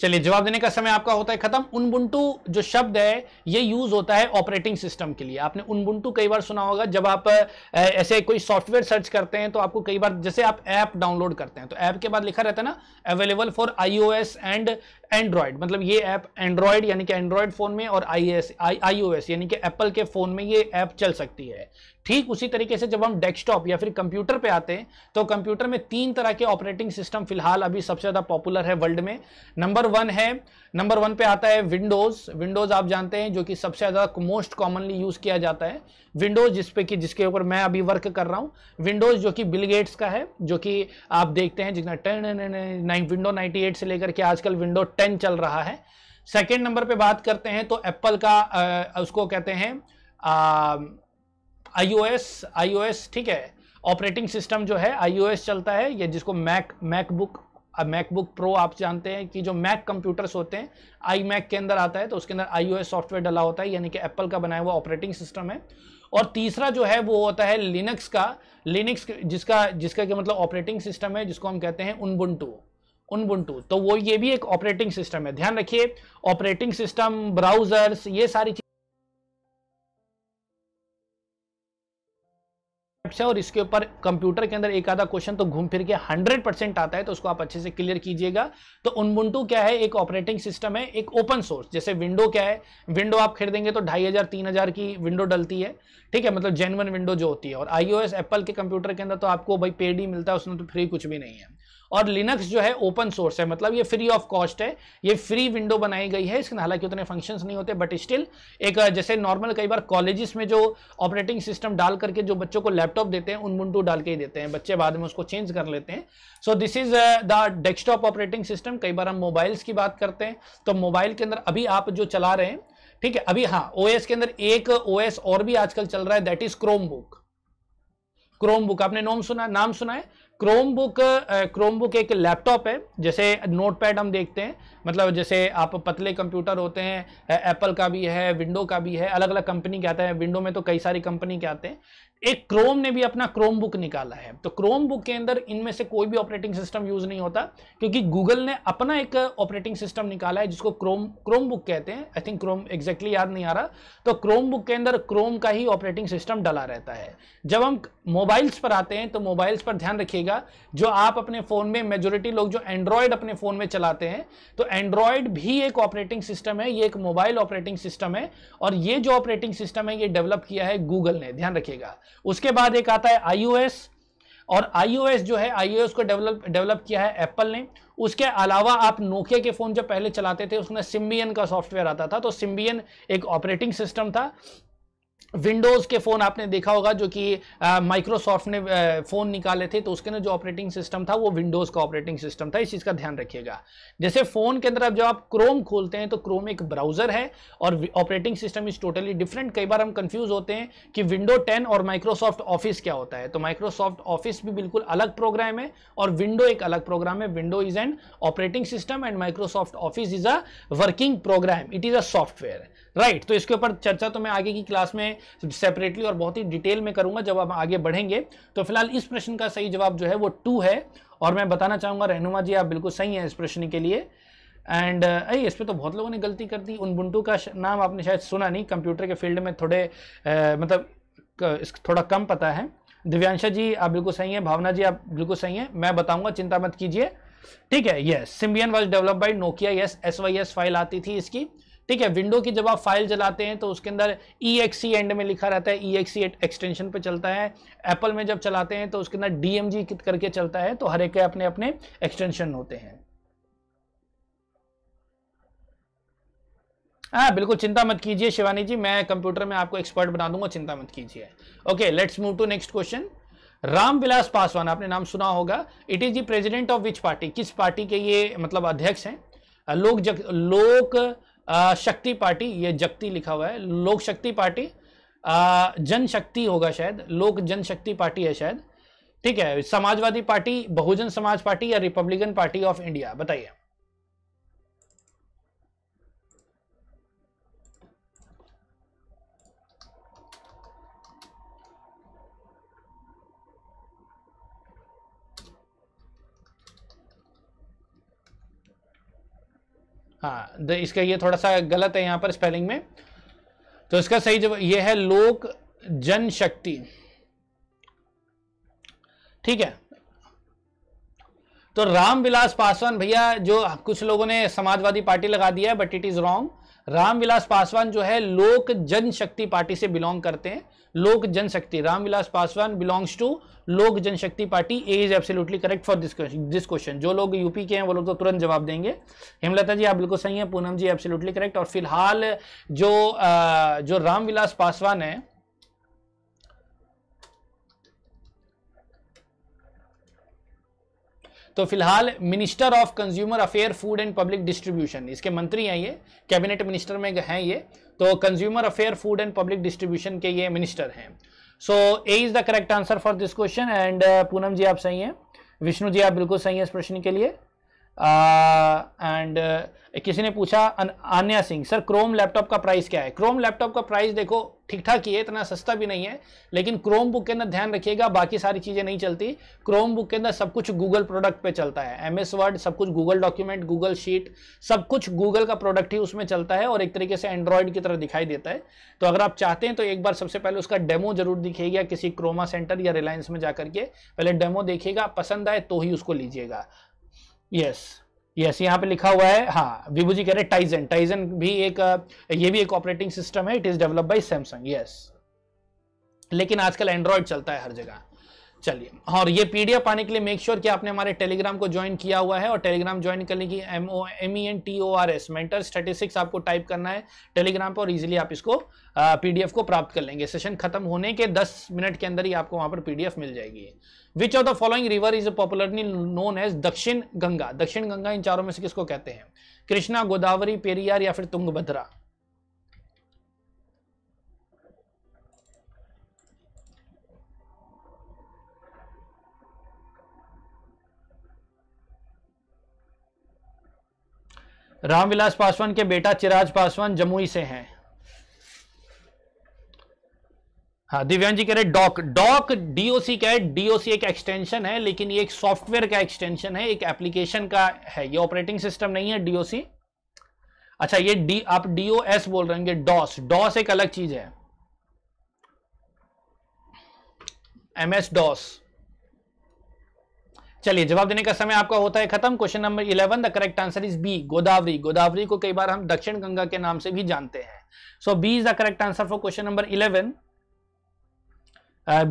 चलिए जवाब देने का समय आपका होता है खत्म उनबुंटू जो शब्द है ये यूज होता है ऑपरेटिंग सिस्टम के लिए आपने उनबुंटू कई बार सुना होगा जब आप ऐसे कोई सॉफ्टवेयर सर्च करते हैं तो आपको कई बार जैसे आप ऐप डाउनलोड करते हैं तो ऐप के बाद लिखा रहता है ना available for iOS and Android मतलब ये ऐप एंड्रॉयड यानी कि एंड्रॉयड फोन में और आई आईओएस यानी कि एप्पल के फोन में ये ऐप चल सकती है ठीक उसी तरीके से जब हम डेस्कटॉप या फिर कंप्यूटर पे आते हैं तो कंप्यूटर में तीन तरह के ऑपरेटिंग सिस्टम फिलहाल अभी सबसे ज़्यादा पॉपुलर है वर्ल्ड में नंबर वन है नंबर वन पे आता है विंडोज़ विंडोज़ आप जानते हैं जो कि सबसे ज़्यादा मोस्ट कॉमनली यूज़ किया जाता है विंडोज़ जिसपे कि जिसके ऊपर मैं अभी वर्क कर रहा हूँ विंडोज़ जो कि बिल गेट्स का है जो कि आप देखते हैं जितना टेन विंडो नाइनटी से लेकर के आजकल विंडो टेन चल रहा है सेकेंड नंबर पर बात करते हैं तो एप्पल का आ, उसको कहते हैं आईओएस आईओएस ठीक है ऑपरेटिंग सिस्टम जो है आईओएस चलता है या जिसको मैक मैकबुक मैकबुक प्रो आप जानते हैं कि जो मैक कंप्यूटर्स होते हैं आई मैक के अंदर आता है तो उसके अंदर आईओएस सॉफ्टवेयर डला होता है यानी कि एप्पल का बनाया हुआ ऑपरेटिंग सिस्टम है और तीसरा जो है वो होता है लिनक्स का लिनक्स जिसका जिसका क्या मतलब ऑपरेटिंग सिस्टम है जिसको हम कहते हैं उनबुंटू उनबुंटू तो वो ये भी एक ऑपरेटिंग सिस्टम है ध्यान रखिए ऑपरेटिंग सिस्टम ब्राउजर्स ये सारी कॉन्सेप्ट अच्छा, है और इसके ऊपर कंप्यूटर के अंदर एक आधा क्वेश्चन तो घूम फिर के 100 परसेंट आता है तो उसको आप अच्छे से क्लियर कीजिएगा तो उनबुंटू क्या है एक ऑपरेटिंग सिस्टम है एक ओपन सोर्स जैसे विंडो क्या है विंडो आप खरीदेंगे तो ढाई हज़ार तीन हज़ार की विंडो डलती है ठीक है मतलब जेनवन विंडो जो होती है और आईओ एप्पल के कंप्यूटर के अंदर तो आपको भाई पेड ही मिलता है उसमें तो फ्री कुछ भी नहीं है और लिनक्स जो है ओपन सोर्स है मतलब ये फ्री ऑफ कॉस्ट है ये फ्री विंडो बनाई गई है इसके हालांकि उतने फंक्शन नहीं होते बट स्टिल एक जैसे नॉर्मल कई बार कॉलेजेस में जो ऑपरेटिंग सिस्टम डाल करके जो बच्चों को लैपटॉप देते हैं उन मुंटू डाल के ही देते हैं बच्चे बाद में उसको चेंज कर लेते हैं so this is the desktop operating system कई बार हम मोबाइल्स की बात करते हैं तो मोबाइल के अंदर अभी आप जो चला रहे हैं ठीक है अभी हाँ ओएस के अंदर एक ओएस और भी आजकल चल रहा है that is Chrome book Chrome book आपने नाम सुना नाम सुना है क्रोमबुक क्रोमबुक uh, एक लैपटॉप है जैसे नोटपैड हम देखते हैं मतलब जैसे आप पतले कंप्यूटर होते हैं एप्पल का भी है विंडो का भी है अलग अलग कंपनी के आते हैं विंडो में तो कई सारी कंपनी के आते हैं एक क्रोम ने भी अपना क्रोम बुक निकाला है तो क्रोम बुक के अंदर इनमें से कोई भी ऑपरेटिंग सिस्टम यूज नहीं होता क्योंकि गूगल ने अपना एक ऑपरेटिंग सिस्टम निकाला है जिसको क्रोम क्रोम बुक कहते हैं आई थिंक क्रोम एग्जैक्टली याद नहीं आ रहा तो क्रोम बुक के अंदर क्रोम का ही ऑपरेटिंग सिस्टम डला रहता है जब हम मोबाइल्स पर आते हैं तो मोबाइल्स पर ध्यान रखिएगा जो आप अपने फोन में मेजोरिटी लोग जो एंड्रॉयड अपने फोन में चलाते हैं तो एंड्रॉयड भी एक ऑपरेटिंग सिस्टम है ये एक मोबाइल ऑपरेटिंग सिस्टम है और ये जो ऑपरेटिंग सिस्टम है ये डेवलप किया है गूगल ने ध्यान रखिएगा उसके बाद एक आता है आईओएस और आईओएस जो है आईओएस को डेवलप डेवलप किया है एप्पल ने उसके अलावा आप नोकिया के फ़ोन जब पहले चलाते थे उसमें सिम्बियन का सॉफ्टवेयर आता था तो सिम्बियन एक ऑपरेटिंग सिस्टम था विंडोज़ के फ़ोन आपने देखा होगा जो कि माइक्रोसॉफ्ट ने फ़ोन निकाले थे तो उसके अंदर जो ऑपरेटिंग सिस्टम था वो विंडोज़ का ऑपरेटिंग सिस्टम था इस चीज़ का ध्यान रखिएगा जैसे फ़ोन के अंदर अब जब आप क्रोम खोलते हैं तो क्रोम एक ब्राउज़र है और operating system is totally different कई बार हम कंफ्यूज होते हैं कि विंडो टेन और माइक्रोसॉफ्ट ऑफिस क्या होता है तो माइक्रोसॉफ्ट ऑफिस भी बिल्कुल अलग प्रोग्राम है और विंडो एक अलग प्रोग्राम है window is an operating system and Microsoft office is a working program it is a software right तो इसके ऊपर चर्चा तो मैं आगे की क्लास में सेपरेटली और बहुत ही डिटेल में करूंगा जब आप आगे बढ़ेंगे तो फिलहाल इस प्रश्न का सही जवाब जो है वो टू है और मैं बताना चाहूंगा रहनुमा जी आप बिल्कुल सही हैं इस प्रश्न के लिए एंड अरे इस पर तो बहुत लोगों ने गलती कर दी उन बुंटू का नाम आपने शायद सुना नहीं कंप्यूटर के फील्ड में थोड़े आ, मतलब थोड़ा कम पता है दिव्यांशा जी आप बिल्कुल सही हैं भावना जी आप बिल्कुल सही हैं मैं बताऊंगा चिंता मत कीजिए ठीक है yes Symbian was develop by Nokia yes S Y S file आती थी इसकी ठीक है विंडो की जब आप फाइल जलाते हैं तो उसके अंदर ई एक्सी एंड में लिखा रहता है ई एक्सी एक्सटेंशन पे चलता है एप्पल में जब चलाते हैं तो उसके अंदर डीएमजी करके चलता है तो हर एक के अपने अपने एक्सटेंशन होते हैं हाँ बिल्कुल चिंता मत कीजिए शिवानी जी मैं कंप्यूटर में आपको एक्सपर्ट बना दूंगा चिंता मत कीजिए okay let's move to next question Ram Vilas Paswan आपने नाम सुना होगा it is the president of which party किस पार्टी के ये मतलब अध्यक्ष हैं लोक जग, लोक आ, शक्ति पार्टी ये जगती लिखा हुआ है लोक शक्ति पार्टी जन शक्ति होगा शायद लोक जन शक्ति पार्टी है शायद ठीक है समाजवादी पार्टी बहुजन समाज पार्टी या रिपब्लिकन पार्टी ऑफ इंडिया बताइए हाँ तो इसका ये थोड़ा सा गलत है यहाँ पर स्पेलिंग में तो इसका सही जवाब ये है लोक जनशक्ति ठीक है तो रामविलास पासवान भैया जो कुछ लोगों ने समाजवादी पार्टी लगा दिया है but it is wrong Ramvilas Paswan जो है लोक जनशक्ति पार्टी से बिलोंग करते हैं Lok Janshakti Ramvilas Paswan belongs to Lok Janshakti party A is absolutely correct for this this question जो लोग यूपी के हैं वो लोग तो तुरंत जवाब देंगे हेमलता जी आप बिल्कुल सही हैं पूनम जी एब्सोल्युटली करेक्ट और फिलहाल जो आ, जो रामविलास पासवान है तो फिलहाल minister of consumer affair food and public distribution इसके मंत्री हैं ये कैबिनेट मिनिस्टर में हैं ये तो consumer affair food and public distribution के ये मिनिस्टर हैं so A is the correct answer for this question and Poonam ji आप सही हैं विष्णु जी आप बिल्कुल सही हैं इस प्रश्न के लिए एंड uh, uh किसी ने पूछा Anya Singh sir Chrome laptop का प्राइस क्या है क्रोम लैपटॉप का प्राइस देखो ठीक ठाक ही है इतना सस्ता भी नहीं है लेकिन क्रोम बुक के अंदर ध्यान रखिएगा बाकी सारी चीज़ें नहीं चलती क्रोम बुक के अंदर सब कुछ गूगल प्रोडक्ट पे चलता है एम एस वर्ड सब कुछ गूगल डॉक्यूमेंट गूगल शीट सब कुछ गूगल का प्रोडक्ट ही उसमें चलता है और एक तरीके से एंड्रॉयड की तरह दिखाई देता है तो अगर आप चाहते हैं तो एक बार सबसे पहले उसका डेमो जरूर दिखेगा किसी क्रोमा सेंटर या रिलायंस में जाकर के पहले डेमो देखिएगा पसंद आए तो ही उसको लीजिएगा यस यस यहाँ पे लिखा हुआ है हाँ विभू जी कह रहे टाइजन टाइजन भी एक ये भी एक ऑपरेटिंग सिस्टम है it is develop by Samsung yes लेकिन आजकल एंड्रॉयड चलता है हर जगह चलिए और ये पीडीएफ पाने के लिए मेक श्योर sure कि आपने हमारे टेलीग्राम को ज्वाइन किया हुआ है और टेलीग्राम ज्वाइन करने की M O M E N T O R S mentor statistics आपको टाइप करना है टेलीग्राम पर और इजीली आप इसको पीडीएफ को प्राप्त कर लेंगे सेशन खत्म होने के 10 मिनट के अंदर ही आपको वहां पर पीडीएफ मिल जाएगी which of the following river is popularly known as Dakshin Ganga दक्षिण गंगा इन चारों में से किसको कहते हैं कृष्णा गोदावरी पेरियार या फिर तुंगभद्रा रामविलास पासवान के बेटा चिराज पासवान जमुई से हैं हाँ दिव्यांग जी कह रहे डॉक डॉक डीओसी क्या है डीओसी एक एक्सटेंशन है लेकिन ये एक सॉफ्टवेयर का एक्सटेंशन है एक एप्लीकेशन का है ये ऑपरेटिंग सिस्टम नहीं है डीओसी अच्छा ये डी आप डीओएस बोल रहे हैं डॉस डॉस एक अलग चीज है एमएस डॉस चलिए जवाब देने का समय आपका होता है खत्म question number eleven the correct answer is B Godavari Godavari को कई बार हम दक्षिण गंगा के नाम से भी जानते हैं so B is the correct answer for question number eleven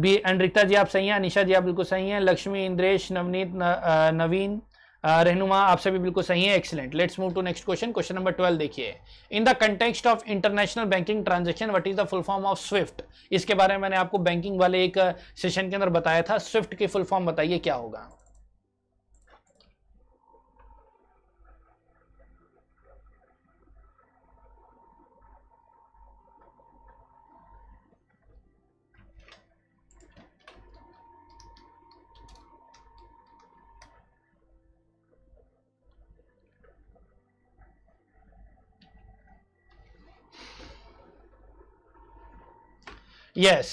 B and Rikta ji आप सही हैं अनिशा जी आप बिल्कुल सही हैं लक्ष्मी इंद्रेश नवनीत नवीन रहनुमा आप सभी बिल्कुल सही है excellent let's move to next question question number twelve देखिए in the context of international banking transaction what is the full form of SWIFT इसके बारे में मैंने आपको बैंकिंग वाले एक सेशन uh, के अंदर बताया था स्विफ्ट की फुल फॉर्म बताइए क्या होगा Yes.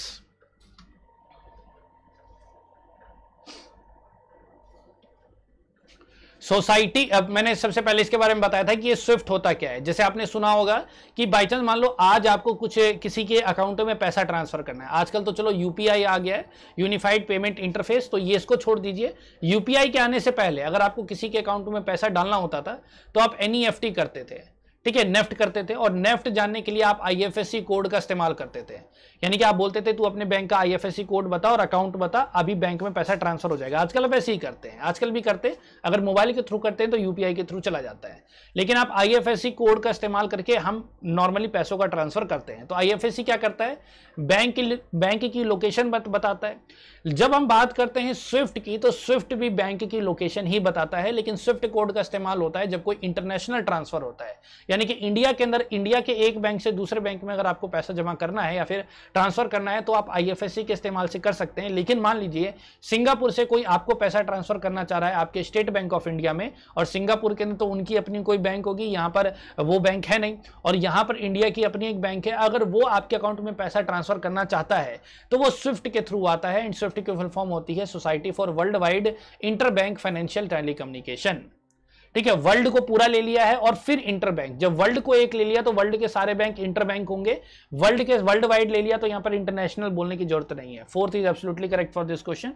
सोसाइटी अब मैंने सबसे पहले इसके बारे में बताया था कि ये स्विफ्ट होता क्या है जैसे आपने सुना होगा कि बाई चांस मान लो आज आपको कुछ किसी के अकाउंट में पैसा ट्रांसफर करना है आजकल तो चलो यूपीआई आ गया है यूनिफाइड पेमेंट इंटरफेस तो ये इसको छोड़ दीजिए यूपीआई के आने से पहले अगर आपको किसी के अकाउंट में पैसा डालना होता था तो आप एन e करते थे ठीक है नेफ्ट e करते थे और नेफ्ट e जानने के लिए आप आई कोड का इस्तेमाल करते थे यानी कि आप बोलते थे तू अपने बैंक का आईएफएससी कोड बता और अकाउंट बता अभी बैंक में पैसा ट्रांसफर हो जाएगा आजकल वैसे ही करते हैं आजकल भी करते हैं अगर मोबाइल के थ्रू करते हैं तो यूपीआई के थ्रू चला जाता है लेकिन आप आईएफएससी कोड का इस्तेमाल करके हम नॉर्मली पैसों का ट्रांसफर करते हैं तो आई क्या करता है बैंक की बैंक की लोकेशन बताता है जब हम बात करते हैं स्विफ्ट की तो स्विफ्ट भी बैंक की लोकेशन ही बताता है लेकिन स्विफ्ट कोड का इस्तेमाल होता है जब कोई इंटरनेशनल ट्रांसफर होता है यानी कि इंडिया के अंदर इंडिया के एक बैंक से दूसरे बैंक में अगर आपको पैसा जमा करना है या फिर ट्रांसफर करना है तो आप आईएफएससी के इस्तेमाल से कर सकते हैं लेकिन मान लीजिए सिंगापुर से कोई आपको पैसा ट्रांसफर करना चाह रहा है आपके स्टेट बैंक ऑफ इंडिया में और सिंगापुर के अंदर तो उनकी अपनी कोई बैंक होगी यहाँ पर वो बैंक है नहीं और यहाँ पर इंडिया की अपनी एक बैंक है अगर वो आपके अकाउंट में पैसा ट्रांसफर करना चाहता है तो वो स्विफ्ट के थ्रू आता है एंड स्विफ्ट की फुल फॉर्म होती है society for world wide inter bank financial telecommunication ठीक है वर्ल्ड को पूरा ले लिया है और फिर इंटर बैंक जब वर्ल्ड को एक ले लिया तो वर्ल्ड के सारे बैंक इंटर बैंक होंगे वर्ल्ड के वर्ल्ड वाइड ले लिया तो यहां पर इंटरनेशनल बोलने की जरूरत नहीं है fourth is absolutely correct for this question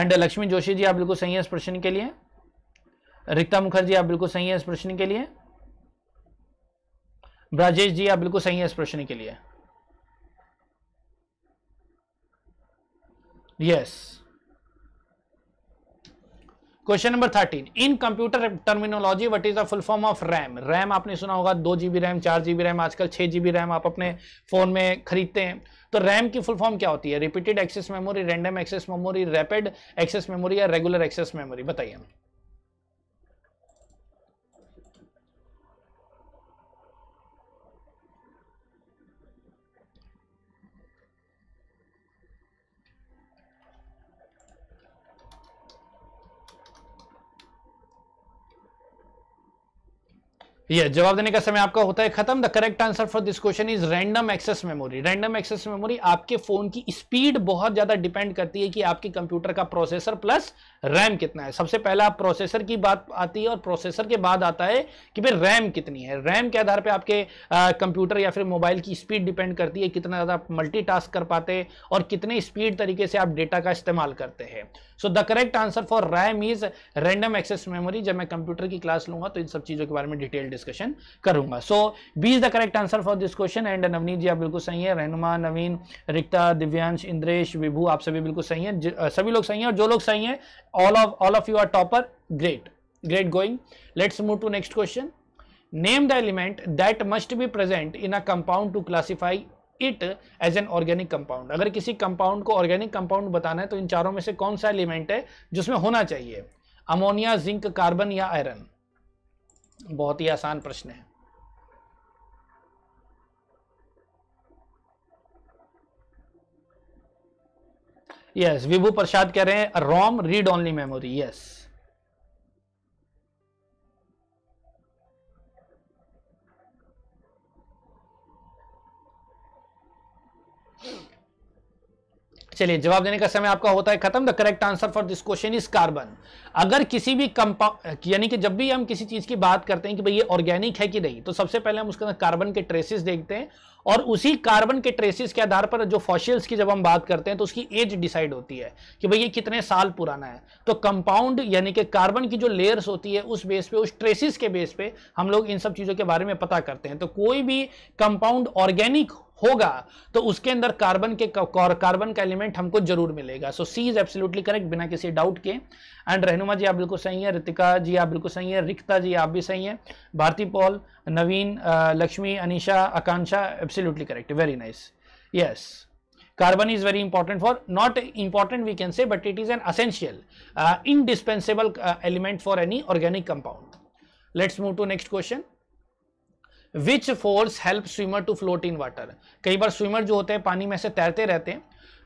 and Lakshmi Joshi ji आप बिल्कुल सही है इस प्रश्न के लिए रिक्ता मुखर्जी आप बिल्कुल सही है इस प्रश्न के लिए ब्राजेश जी आप बिल्कुल सही है इस प्रश्न के लिए yes yes. Question number thirteen in computer terminology what is the full form of RAM RAM आपने सुना होगा दो जीबी रैम चार जीबी रैम आजकल छह जीबी रैम आप अपने फोन में खरीदते हैं तो रैम की फुल फॉर्म क्या होती है repeated access memory random access memory rapid access memory या रेगुलर एक्सेस मेमोरी बताइए यस जवाब देने का समय आपका होता है खत्म the correct answer for this question is random access memory random access memory आपके फोन की स्पीड बहुत ज्यादा डिपेंड करती है कि आपके कंप्यूटर का प्रोसेसर प्लस रैम कितना है सबसे पहला प्रोसेसर की बात आती है और प्रोसेसर के बाद आता है कि भाई रैम कितनी है रैम के आधार पर आपके कंप्यूटर या फिर मोबाइल की स्पीड डिपेंड करती है कितना ज्यादा आप मल्टी कर पाते और कितने स्पीड तरीके से आप डेटा का इस्तेमाल करते हैं so the correct answer for RAM is random access memory जब मैं कंप्यूटर की क्लास लूंगा तो इन सब चीजों के बारे में डिटेल डिस्कशन करूंगा so B is the correct answer for this question and Navneet ji आप बिल्कुल सही है रहनुमा नवीन रिक्ता दिव्यांश इंद्रेश विभू आप सभी बिल्कुल सही है सभी लोग सही है और जो लोग सही है all of all of you are topper great great going let's move to next question name the element that must be present in a compound to classify it as an organic compound अगर किसी compound को organic compound बताना है तो इन चारों में से कौन सा एलिमेंट है जिसमें होना चाहिए अमोनिया जिंक कार्बन या आयरन बहुत ही आसान प्रश्न है यस विभू प्रसाद कह रहे हैं ROM read only memory yes चलिए जवाब देने का समय आपका होता है खत्म the correct answer for this question is carbon अगर किसी भी कंपाउंड यानी कि जब भी हम किसी चीज की बात करते हैं कि भाई ये ऑर्गेनिक है कि नहीं तो सबसे पहले हम उसके अंदर कार्बन के ट्रेसेस देखते हैं और उसी कार्बन के ट्रेसेस के आधार पर जो फॉसिल्स की जब हम बात करते हैं तो उसकी एज डिसाइड होती है कि भाई ये कितने साल पुराना है तो कंपाउंड यानी कि कार्बन की जो लेयर्स होती है उस बेस पे उस ट्रेसेस के बेस पे हम लोग इन सब चीज़ों के बारे में पता करते हैं तो कोई भी कंपाउंड ऑर्गेनिक होगा तो उसके अंदर कार्बन के कार्बन का एलिमेंट हमको जरूर मिलेगा so C is absolutely correct बिना किसी डाउट के एंड रहनुमा जी आप बिल्कुल सही है रितिका जी आप बिल्कुल सही है रिक्ता जी आप भी सही है Bharti Paul Naveen Lakshmi Anisha Akanksha absolutely correct very nice yes carbon is very important for not important we can say but it is an essential indispensable element for any organic compound let's move to next question which force help swimmer to float in water कई बार swimmer जो होते हैं पानी में से तैरते रहते हैं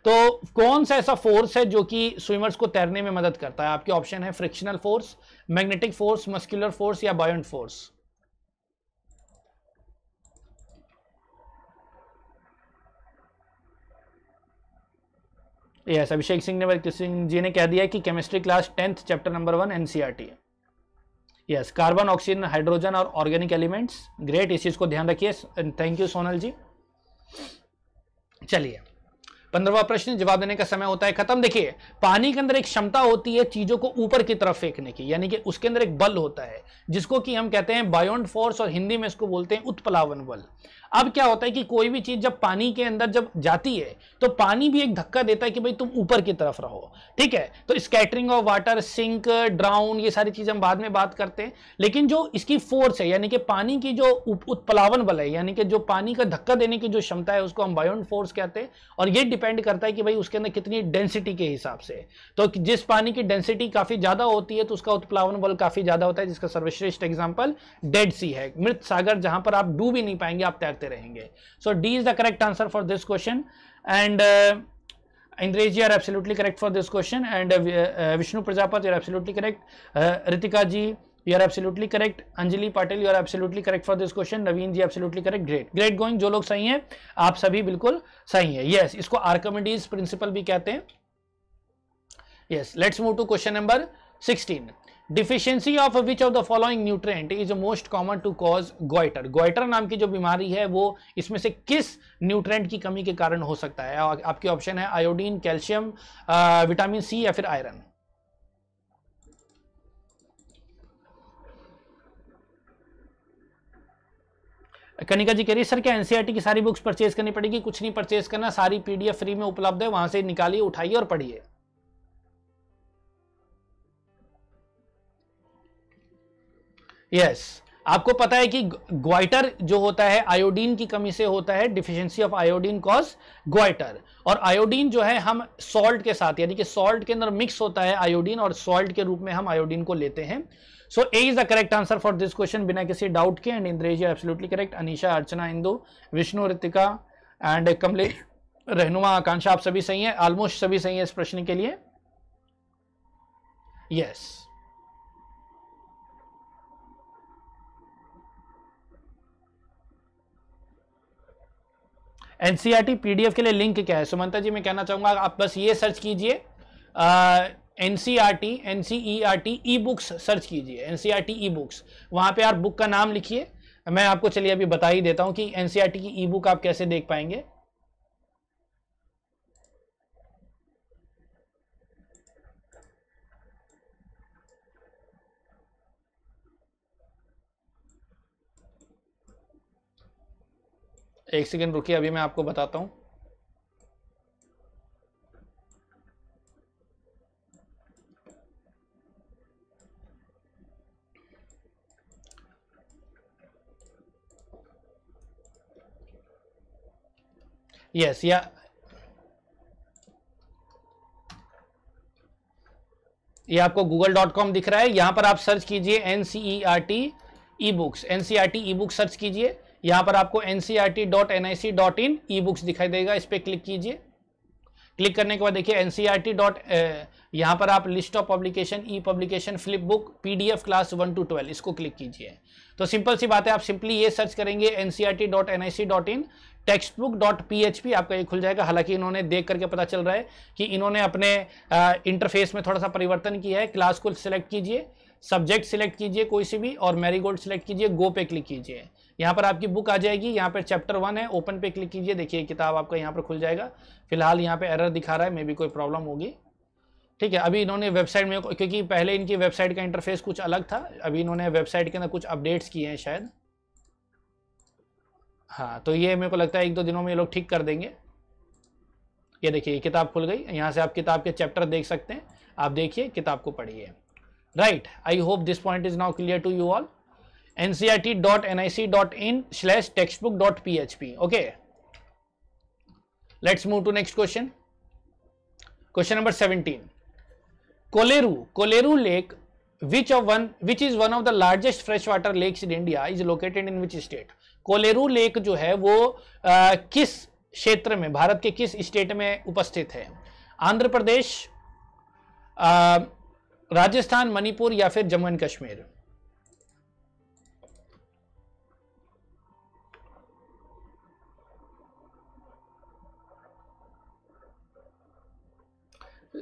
तो कौन सा ऐसा फोर्स है जो कि स्विमर्स को तैरने में मदद करता है आपके ऑप्शन है frictional force magnetic force muscular force या buoyant force yes Abhishek Singh ने सिंह जी ने कह दिया कि chemistry class tenth chapter number one NCERT है यस कार्बन ऑक्सीजन हाइड्रोजन और ऑर्गेनिक एलिमेंट्स ग्रेट इस चीज़ को ध्यान रखिए थैंक यू सोनल जी चलिए पंद्रहवा प्रश्न जवाब देने का समय होता है खत्म देखिए पानी के अंदर एक क्षमता होती है चीजों को ऊपर की तरफ फेंकने की यानी कि उसके अंदर एक बल होता है जिसको कि हम कहते हैं बायोन्ड फोर्स और हिंदी में इसको बोलते हैं उत्पलावन बल अब क्या होता है कि कोई भी चीज जब पानी के अंदर जब जाती है तो पानी भी एक धक्का देता है कि भाई तुम ऊपर की तरफ रहो ठीक है तो scattering of water sink drown ये सारी चीज हम बाद में बात करते हैं लेकिन जो इसकी फोर्स है यानी कि पानी की जो उत्पलावन बल है यानी कि जो पानी का धक्का देने की जो क्षमता है उसको हम बायोन फोर्स कहते हैं और ये डिपेंड करता है कि भाई उसके अंदर कितनी डेंसिटी के हिसाब से तो जिस पानी की डेंसिटी काफी ज्यादा होती है तो उसका उत्प्लावन बल काफी ज्यादा होता है जिसका सर्वश्रेष्ठ एग्जाम्पल डेड सी है मृत सागर जहां पर आप डूब भी नहीं पाएंगे आप तैर करते रहेंगे so D is the correct answer for this question and Indresh ji are absolutely correct for this question and Vishnu Prajapat you are absolutely correct Ritika ji you are absolutely correct Anjali Patil you are absolutely correct for this question Naveen ji absolutely correct great great going जो लोग सही हैं आप सभी बिल्कुल सही हैं yes इसको आर्कमेडीज प्रिंसिपल भी कहते हैं yes let's move to question number 16 deficiency of which of the following nutrient is most common to cause goiter goiter नाम की जो बीमारी है वो इसमें से किस न्यूट्रेंट की कमी के कारण हो सकता है आपके ऑप्शन है आयोडीन कैल्शियम विटामिन सी या फिर आयरन कनिका जी कह रही है सर क्या एनसीईआरटी e की सारी बुक्स परचेज करनी पड़ेगी कुछ नहीं परचेज करना सारी पीडीएफ फ्री में उपलब्ध है वहां से निकालिए उठाइए और पढ़िए यस yes. आपको पता है कि ग्वाइटर जो होता है आयोडीन की कमी से होता है deficiency of iodine cause goiter और आयोडीन जो है हम सॉल्ट के साथ यानी कि सॉल्ट के अंदर मिक्स होता है आयोडीन और सॉल्ट के रूप में हम आयोडीन को लेते हैं so A is the correct answer for this question बिना किसी डाउट के and Indrej absolutely correct Anisha Archana Indu Vishnu Ritika and Kamlesh Rahnuma Akanksha आप सभी सही है ऑलमोस्ट सभी सही है इस प्रश्न के लिए यस yes. एनसीईआरटी पीडीएफ के लिए लिंक क्या है सुमंता जी मैं कहना चाहूंगा आप बस ये सर्च कीजिए NCERT NCERT e books search कीजिए एनसीईआरटी ई बुक्स वहां पे आप बुक का नाम लिखिए मैं आपको चलिए अभी बता ही देता हूँ कि एनसीईआरटी की ई बुक आप कैसे देख पाएंगे एक सेकेंड रुकिए अभी मैं आपको बताता हूँ यस या ये आपको गूगल डॉट कॉम दिख रहा है यहां पर आप सर्च कीजिए N E T E books N C R T E book search कीजिए यहाँ पर आपको NCERT T dot N I C dot in e books दिखाई देगा इस पर क्लिक कीजिए क्लिक करने के बाद देखिए एनसीआरटी टी डॉट यहाँ पर आप list of publication e publication flip book P D F class one to twelve इसको क्लिक कीजिए तो सिंपल सी बात है आप सिंपली ये सर्च करेंगे NCERT T dot N I C dot in text book dot P H P आपका ये खुल जाएगा हालांकि इन्होंने देख करके पता चल रहा है कि इन्होंने अपने इंटरफेस में थोड़ा सा परिवर्तन किया है क्लास को सिलेक्ट कीजिए सब्जेक्ट सिलेक्ट कीजिए कोई सी भी और मैरीगोल्ड सिलेक्ट कीजिए गो पे क्लिक कीजिए यहाँ पर आपकी बुक आ जाएगी यहाँ पर चैप्टर वन है ओपन पे क्लिक कीजिए देखिए किताब आपका यहाँ पर खुल जाएगा फिलहाल यहाँ पे एरर दिखा रहा है मे भी कोई प्रॉब्लम होगी ठीक है अभी इन्होंने वेबसाइट में क्योंकि पहले इनकी वेबसाइट का इंटरफेस कुछ अलग था अभी इन्होंने वेबसाइट के अंदर कुछ अपडेट्स किए हैं शायद हाँ तो ये मेरे को लगता है एक दो दिनों में ये लोग ठीक कर देंगे ये देखिए ये किताब खुल गई यहाँ से आप किताब के चैप्टर देख सकते हैं आप देखिए किताब को पढ़िए right I hope this point is now clear to you all ncrt.nic.in/textbook.php slash okay let's move to next question question number 17 koleru koleru lake which of one which is one of the largest freshwater lakes in india is located in which state koleru lake jo hai wo आ, किस क्षेत्र में भारत के किस state में उपस्थित है आंध्र प्रदेश आ, राजस्थान मणिपुर या फिर जम्मू एंड कश्मीर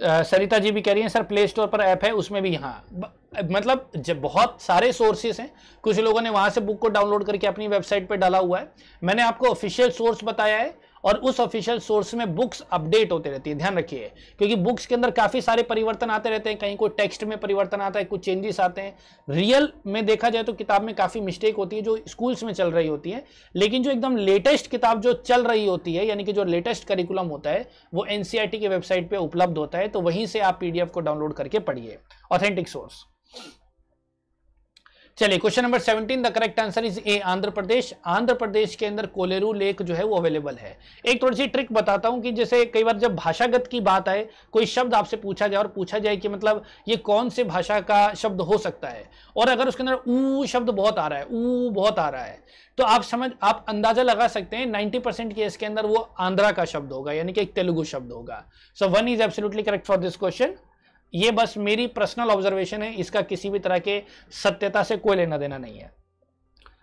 सरिता जी भी कह रही हैं सर प्ले स्टोर पर ऐप है उसमें भी हाँ मतलब जब बहुत सारे सोर्सेस हैं कुछ लोगों ने वहां से बुक को डाउनलोड करके अपनी वेबसाइट पर डाला हुआ है मैंने आपको ऑफिशियल सोर्स बताया है और उस ऑफिशियल सोर्स में बुक्स अपडेट होते रहती है ध्यान रखिए क्योंकि बुक्स के अंदर काफ़ी सारे परिवर्तन आते रहते हैं कहीं कोई टेक्स्ट में परिवर्तन आता है कुछ चेंजेस आते हैं रियल में देखा जाए तो किताब में काफ़ी मिस्टेक होती है जो स्कूल्स में चल रही होती है लेकिन जो एकदम लेटेस्ट किताब जो चल रही होती है यानी कि जो लेटेस्ट करिकुलम होता है वो एनसीआरटी e की वेबसाइट पर उपलब्ध होता है तो वहीं से आप पीडीएफ को डाउनलोड करके पढ़िए ऑथेंटिक सोर्स चलिए question number 17 the correct answer is A Andhra Pradesh Andhra Pradesh के अंदर कोलेरू लेक जो है वो अवेलेबल है एक थोड़ी सी ट्रिक बताता हूं कि जैसे कई बार जब भाषागत की बात आए कोई शब्द आपसे पूछा जाए और पूछा जाए कि मतलब ये कौन से भाषा का शब्द हो सकता है और अगर उसके अंदर ऊ शब्द बहुत आ रहा है ऊ बहुत आ रहा है तो आप समझ आप अंदाजा लगा सकते हैं नाइन्टी परसेंट केस के अंदर वो आंध्रा का शब्द होगा यानी कि एक तेलुगु शब्द होगा so one is absolutely correct for this question ये बस मेरी पर्सनल ऑब्जर्वेशन है इसका किसी भी तरह के सत्यता से कोई लेना देना नहीं है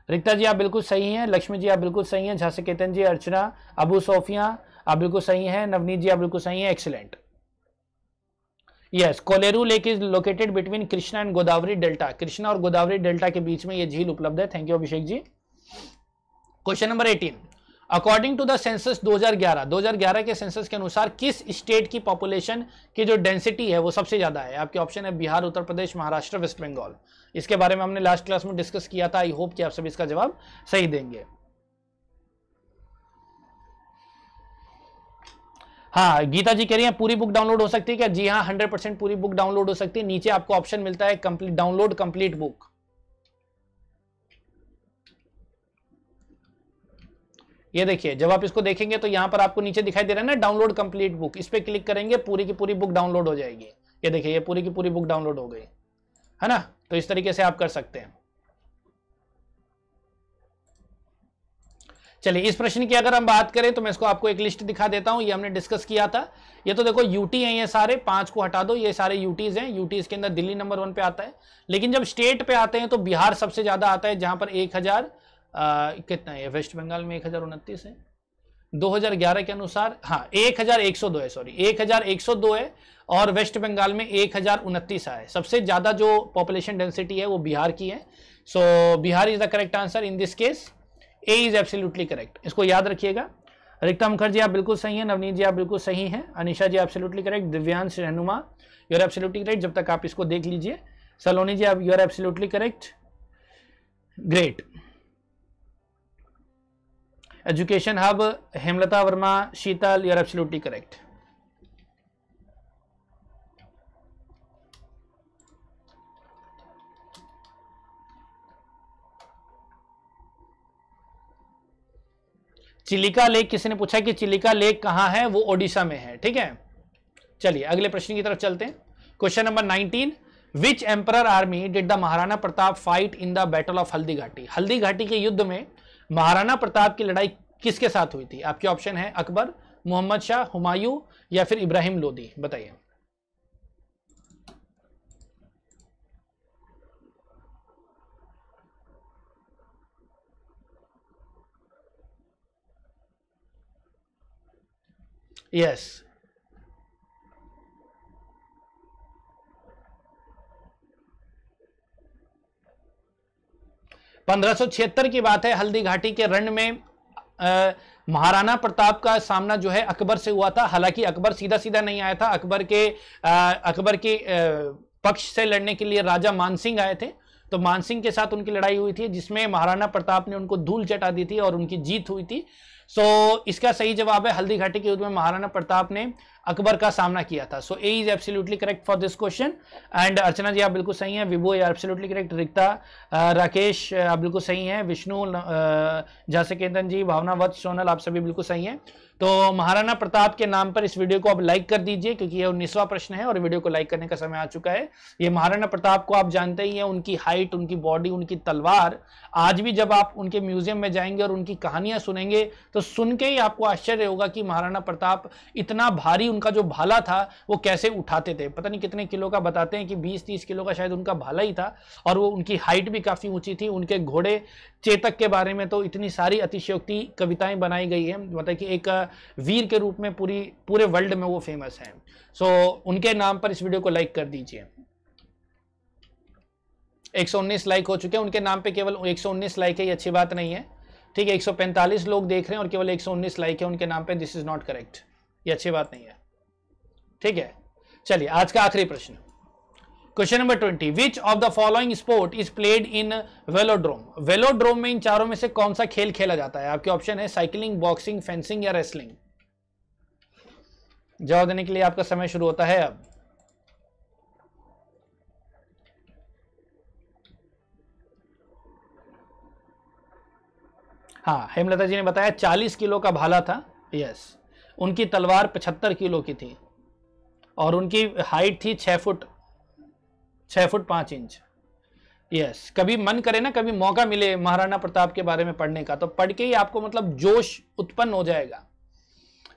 रिक्ता जी आप बिल्कुल सही हैं लक्ष्मी जी आप बिल्कुल सही हैं झांसी केतन जी अर्चना अबू सोफिया आप बिल्कुल सही हैं नवनीत जी आप बिल्कुल सही हैं excellent yes Kolleru lake is located between Krishna and Godavari delta Krishna और गोदावरी डेल्टा के बीच में यह झील उपलब्ध है thank you Abhishek ji question number eighteen according to the census 2011 2011 के सेंसस के अनुसार किस स्टेट की पॉपुलेशन की जो डेंसिटी है वो सबसे ज़्यादा है आपके ऑप्शन है बिहार उत्तर प्रदेश महाराष्ट्र वेस्ट बंगाल इसके बारे में हमने लास्ट क्लास में डिस्कस किया था आई होप कि आप सभी इसका जवाब सही देंगे हाँ गीता जी कह रही हैं पूरी बुक डाउनलोड हो सकती है क्या जी हाँ हंड्रेड परसेंट पूरी बुक डाउनलोड हो सकती है नीचे आपको ऑप्शन मिलता है कंप्लीट डाउनलोड कंप्लीट बुक ये देखिए जब आप इसको देखेंगे तो यहाँ पर आपको नीचे दिखाई दे रहा है ना डाउनलोड कंप्लीट बुक इस पर क्लिक करेंगे पूरी की पूरी बुक डाउनलोड हो जाएगी ये देखिए ये पूरी की पूरी बुक डाउनलोड हो गई है ना तो इस तरीके से आप कर सकते हैं चलिए इस प्रश्न की अगर हम बात करें तो मैं इसको आपको एक लिस्ट दिखा देता हूं ये हमने डिस्कस किया था ये तो देखो यूटी हैं ये सारे पांच को हटा दो ये सारे यूटीज हैं यूटीज के अंदर दिल्ली नंबर वन पे आता है लेकिन जब स्टेट पे आते हैं तो बिहार सबसे ज्यादा आता है जहां पर एक हजार कितना है वेस्ट बंगाल में एक हज़ार उनतीस है 2011 के अनुसार हाँ 1102 है सॉरी 1102 है और वेस्ट बंगाल में एक हज़ार उनतीस आए सबसे ज़्यादा जो पॉपुलेशन डेंसिटी है वो बिहार की है so Bihar is the correct answer in this case A is absolutely correct इसको याद रखिएगा रिक्ता मुखर्जी आप बिल्कुल सही हैं नवनीत जी आप बिल्कुल सही हैं Anisha ji absolutely correct Divyansh Rahnuma you are absolutely correct जब तक आप इसको देख लीजिए सलोनी जी आप you are absolutely correct great education hub Hemlata Verma Sheetal you are absolutely Chilika lake किसी ने पूछा कि चिलिका लेक कहां है वो ओडिशा में है ठीक है चलिए अगले प्रश्न की तरफ चलते हैं question number 19 which emperor army did the Maharana Pratap fight in the battle of Haldi Ghati हल्दी घाटी के युद्ध में महाराणा प्रताप की लड़ाई किसके साथ हुई थी आपके ऑप्शन है अकबर मोहम्मद शाह हुमायूं या फिर इब्राहिम लोदी बताइए यस पंद्रह की बात है हल्दी घाटी के रण में महाराणा प्रताप का सामना जो है अकबर से हुआ था हालांकि अकबर सीधा सीधा नहीं आया था अकबर के आ, अकबर के पक्ष से लड़ने के लिए राजा मानसिंह आए थे तो मानसिंह के साथ उनकी लड़ाई हुई थी जिसमें महाराणा प्रताप ने उनको धूल चटा दी थी और उनकी जीत हुई थी सो इसका सही जवाब है हल्दी घाटी के युद्ध में महाराणा प्रताप ने अकबर का सामना किया था so A is absolutely correct for this question and Archana ji आप बिल्कुल सही हैं Vibho are absolutely correct Rikta Rakesh आप बिल्कुल सही हैं विष्णु जैसे केंदन जी भावना वत्स सोनल आप सभी बिल्कुल सही हैं तो महाराणा प्रताप के नाम पर इस वीडियो को आप लाइक कर दीजिए क्योंकि यह उन्नीसवा प्रश्न है और वीडियो को लाइक करने का समय आ चुका है ये महाराणा प्रताप को आप जानते ही हैं उनकी हाइट उनकी बॉडी उनकी तलवार आज भी जब आप उनके म्यूजियम में जाएंगे और उनकी कहानियां सुनेंगे तो सुन के ही आपको आश्चर्य होगा कि महाराणा प्रताप इतना भारी उनका जो भाला था वो कैसे उठाते थे पता नहीं कितने किलो का बताते हैं कि बीस तीस किलो का शायद उनका भाला ही था और वो उनकी हाइट भी काफ़ी ऊंची थी उनके घोड़े चेतक के बारे में तो इतनी सारी अतिशयोक्ति कविताएं बनाई गई हैं मतलब कि एक वीर के रूप में पूरी पूरे वर्ल्ड में वो फेमस हैं सो so, उनके नाम पर इस वीडियो को लाइक कर दीजिए 119 लाइक हो चुके हैं उनके नाम पे केवल 119 लाइक है ये अच्छी बात नहीं है ठीक है 145 लोग देख रहे हैं और केवल 119 लाइक है उनके नाम पे दिस इज नॉट करेक्ट ये अच्छी बात नहीं है ठीक है चलिए आज का आखिरी प्रश्न question number twenty which of the following sport is played in velodrome velodrome में इन चारों में से कौन सा खेल खेला जाता है आपके ऑप्शन है साइकिलिंग बॉक्सिंग फेंसिंग या रेसलिंग जवाब देने के लिए आपका समय शुरू होता है अब हाँ हेमलता जी ने बताया चालीस किलो का भाला था यस उनकी तलवार पचहत्तर किलो की थी और उनकी हाइट थी छः फुट छः फुट पाँच इंच यस कभी मन करे ना कभी मौका मिले महाराणा प्रताप के बारे में पढ़ने का तो पढ़ के ही आपको मतलब जोश उत्पन्न हो जाएगा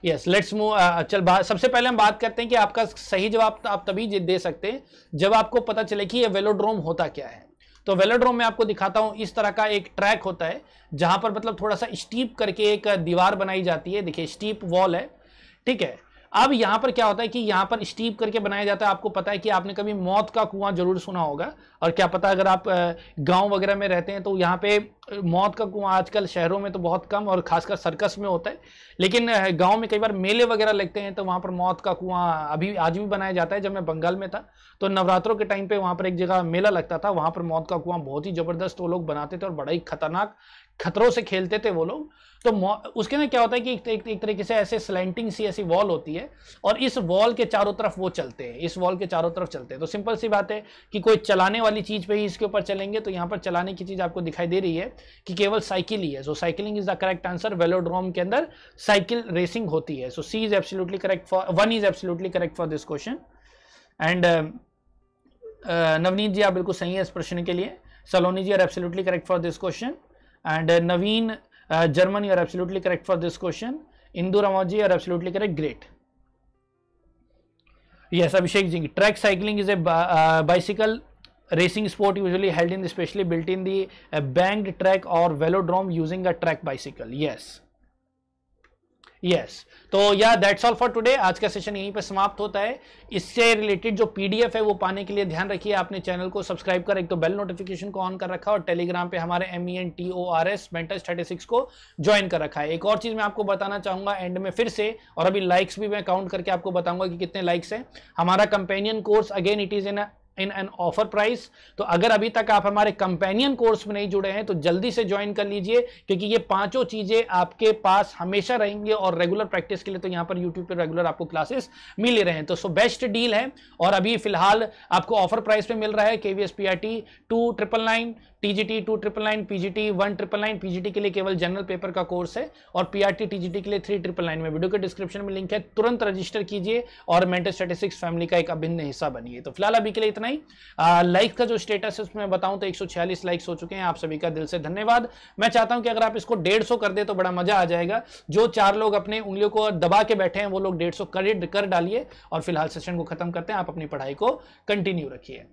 यस लेट्स मूव चल बात सबसे पहले हम बात करते हैं कि आपका सही जवाब आप तभी दे सकते हैं जब आपको पता चले कि ये वेलोड्रोम होता क्या है तो वेलोड्रोम में आपको दिखाता हूं इस तरह का एक ट्रैक होता है जहां पर मतलब थोड़ा सा स्टीप करके एक दीवार बनाई जाती है देखिए स्टीप वॉल है ठीक है अब यहां पर क्या होता है कि यहां पर स्टीप करके बनाया जाता है आपको पता है कि आपने कभी मौत का कुआं जरूर सुना होगा और क्या पता अगर आप गांव वगैरह में रहते हैं तो यहाँ पे मौत का कुआं आजकल शहरों में तो बहुत कम और खासकर सर्कस में होता है लेकिन गांव में कई बार मेले वगैरह लगते हैं तो वहां पर मौत का कुआं अभी आज भी बनाया जाता है जब मैं बंगाल में था तो नवरात्रों के टाइम पे वहां पर एक जगह मेला लगता था वहां पर मौत का कुआं बहुत ही जबरदस्त वो लोग बनाते थे और बड़ा ही खतरनाक खतरों से खेलते थे वो लोग तो उसके ना क्या होता है कि एक, एक, एक तरीके से ऐसे स्लाइंटिंग सी ऐसी वॉल होती है और इस वॉल के चारों तरफ वो चलते हैं इस वॉल के चारों तरफ चलते हैं तो सिंपल सी बात है कि कोई चलाने वाली चीज़ पे ही इसके ऊपर चलेंगे तो यहाँ पर चलाने की चीज़ आपको दिखाई दे रही है कि केवल साइकिल ही है so cycling is the correct answer velodrome के अंदर साइकिल रेसिंग होती है so C is absolutely correct for one is absolutely correct for this question and Navneet ji आप बिल्कुल सही है इस प्रश्न के लिए Saloni ji are absolutely correct for this question And uh, Naveen, uh, German, you are absolutely correct for this question. Indu Ramoji you are absolutely correct. Great. Yes, Abhishek Singh. Track cycling is a uh, bicycle racing sport usually held in the specially built in the uh, banked track or velodrome using a track bicycle. Yes. Yes तो या that's all for today आज का session यहीं पर समाप्त होता है इससे रिलेटेड जो पीडीएफ है वो पाने के लिए ध्यान रखिए आपने चैनल को सब्सक्राइब कर एक तो बेल नोटिफिकेशन को ऑन कर रखा और टेलीग्राम पे हमारे M E N T O R S mentors thirty six को ज्वाइन कर रखा है एक और चीज़ मैं आपको बताना चाहूँगा एंड में फिर से और अभी लाइक्स भी मैं काउंट करके आपको बताऊंगा कि कितने लाइक्स हैं हमारा companion course again it is in in an offer price तो अगर अभी तक आप हमारे कंपेनियन कोर्स में नहीं जुड़े हैं तो जल्दी से ज्वाइन कर लीजिए क्योंकि ये पांचों चीजें आपके पास हमेशा रहेंगे और रेगुलर प्रैक्टिस के लिए तो यहां पर यूट्यूब पर रेगुलर आपको क्लासेस मिल रहे हैं तो सो बेस्ट डील है और अभी फिलहाल आपको ऑफर प्राइस में मिल रहा है K V S P R T two triple nine TGT two triple nine PGT one triple nine PGT के लिए केवल जनरल पेपर का कोर्स है और पीआरटी टीजीटी के लिए थ्री ट्रिपल नाइन में वीडियो के डिस्क्रिप्शन में लिंक है तुरंत रजिस्टर कीजिए और मेंटल स्टेटिस्टिक्स फैमिली का एक अभिन्न हिस्सा बनिए तो फिलहाल अभी के लिए इतना ही लाइक का जो स्टेटस है उसमें बताऊं तो एक लाइक्स हो चुके हैं आप सभी का दिल से धन्यवाद मैं चाहता हूं कि अगर आप इसको डेढ़ कर दे तो बड़ा मजा आ जाएगा जो चार लोग अपने उंगलियों को दबा के बैठे हैं वो लोग डेढ़ सौ कर डालिए और फिलहाल सेशन को खत्म करते हैं आप अपनी पढ़ाई को कंटिन्यू रखिए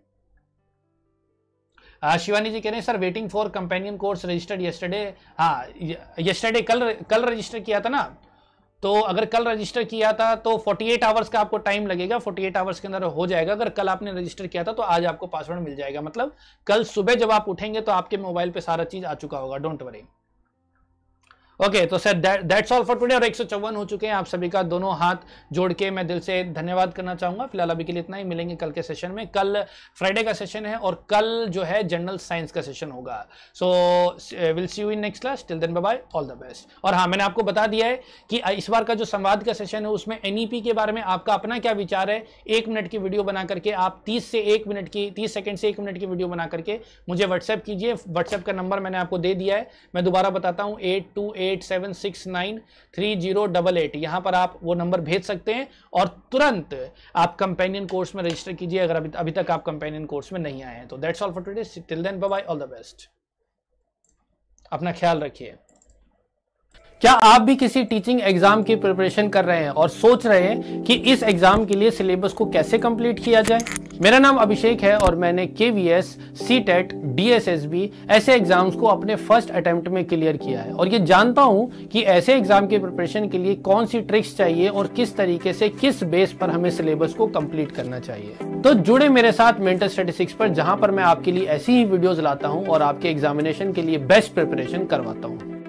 शिवानी जी कह रहे हैं sir waiting for companion course registered yesterday हाँ यस्टरडे कल कल रजिस्टर किया था ना तो अगर कल रजिस्टर किया था तो 48 आवर्स का आपको टाइम लगेगा 48 आवर्स के अंदर हो जाएगा अगर कल आपने रजिस्टर किया था तो आज आपको पासवर्ड मिल जाएगा मतलब कल सुबह जब आप उठेंगे तो आपके मोबाइल पे सारा चीज़ आ चुका होगा डोंट वरी ओके तो sir that's all for today और एक हो चुके हैं आप सभी का दोनों हाथ जोड़ के मैं दिल से धन्यवाद करना चाहूंगा फिलहाल अभी के लिए इतना ही मिलेंगे कल के सेशन में कल फ्राइडे का सेशन है और कल जो है जनरल साइंस का सेशन होगा so will see you in next class till then bye all the best और हाँ मैंने आपको बता दिया है कि uh, इस बार का जो संवाद का सेशन है उसमें एनईपी e के बारे में आपका अपना क्या विचार है एक मिनट की वीडियो बना करके आप तीस से एक मिनट की तीस सेकेंड से एक मिनट की वीडियो बना करके मुझे व्हाट्सएप कीजिए व्हाट्सएप का नंबर मैंने आपको दे दिया है मैं दोबारा बताता हूँ eight two eight eight seven six nine three zero double eight यहाँ पर आप वो नंबर भेज सकते हैं और तुरंत आप कंपेनियन कोर्स में रजिस्टर कीजिए अगर अभी अभी तक आप कंपेनियन कोर्स में नहीं आए हैं तो that's all for today till then bye all the best अपना ख्याल रखिए क्या आप भी किसी टीचिंग एग्जाम की प्रिपरेशन कर रहे हैं और सोच रहे हैं कि इस एग्जाम के लिए सिलेबस को कैसे कंप्लीट किया जाए मेरा नाम अभिषेक है और मैंने K V S C TET D S S B ऐसे एग्जाम्स को अपने फर्स्ट अटेम्प्ट में क्लियर किया है और ये जानता हूँ कि ऐसे एग्जाम के प्रिपरेशन के लिए कौन सी ट्रिक्स चाहिए और किस तरीके से किस बेस पर हमें सिलेबस को कंप्लीट करना चाहिए तो जुड़े मेरे साथ मेंटल स्टेटिस्टिक्स पर जहाँ पर मैं आपके लिए ऐसी ही वीडियोज लाता हूँ और आपके एग्जामिनेशन के लिए बेस्ट प्रिपरेशन करवाता हूँ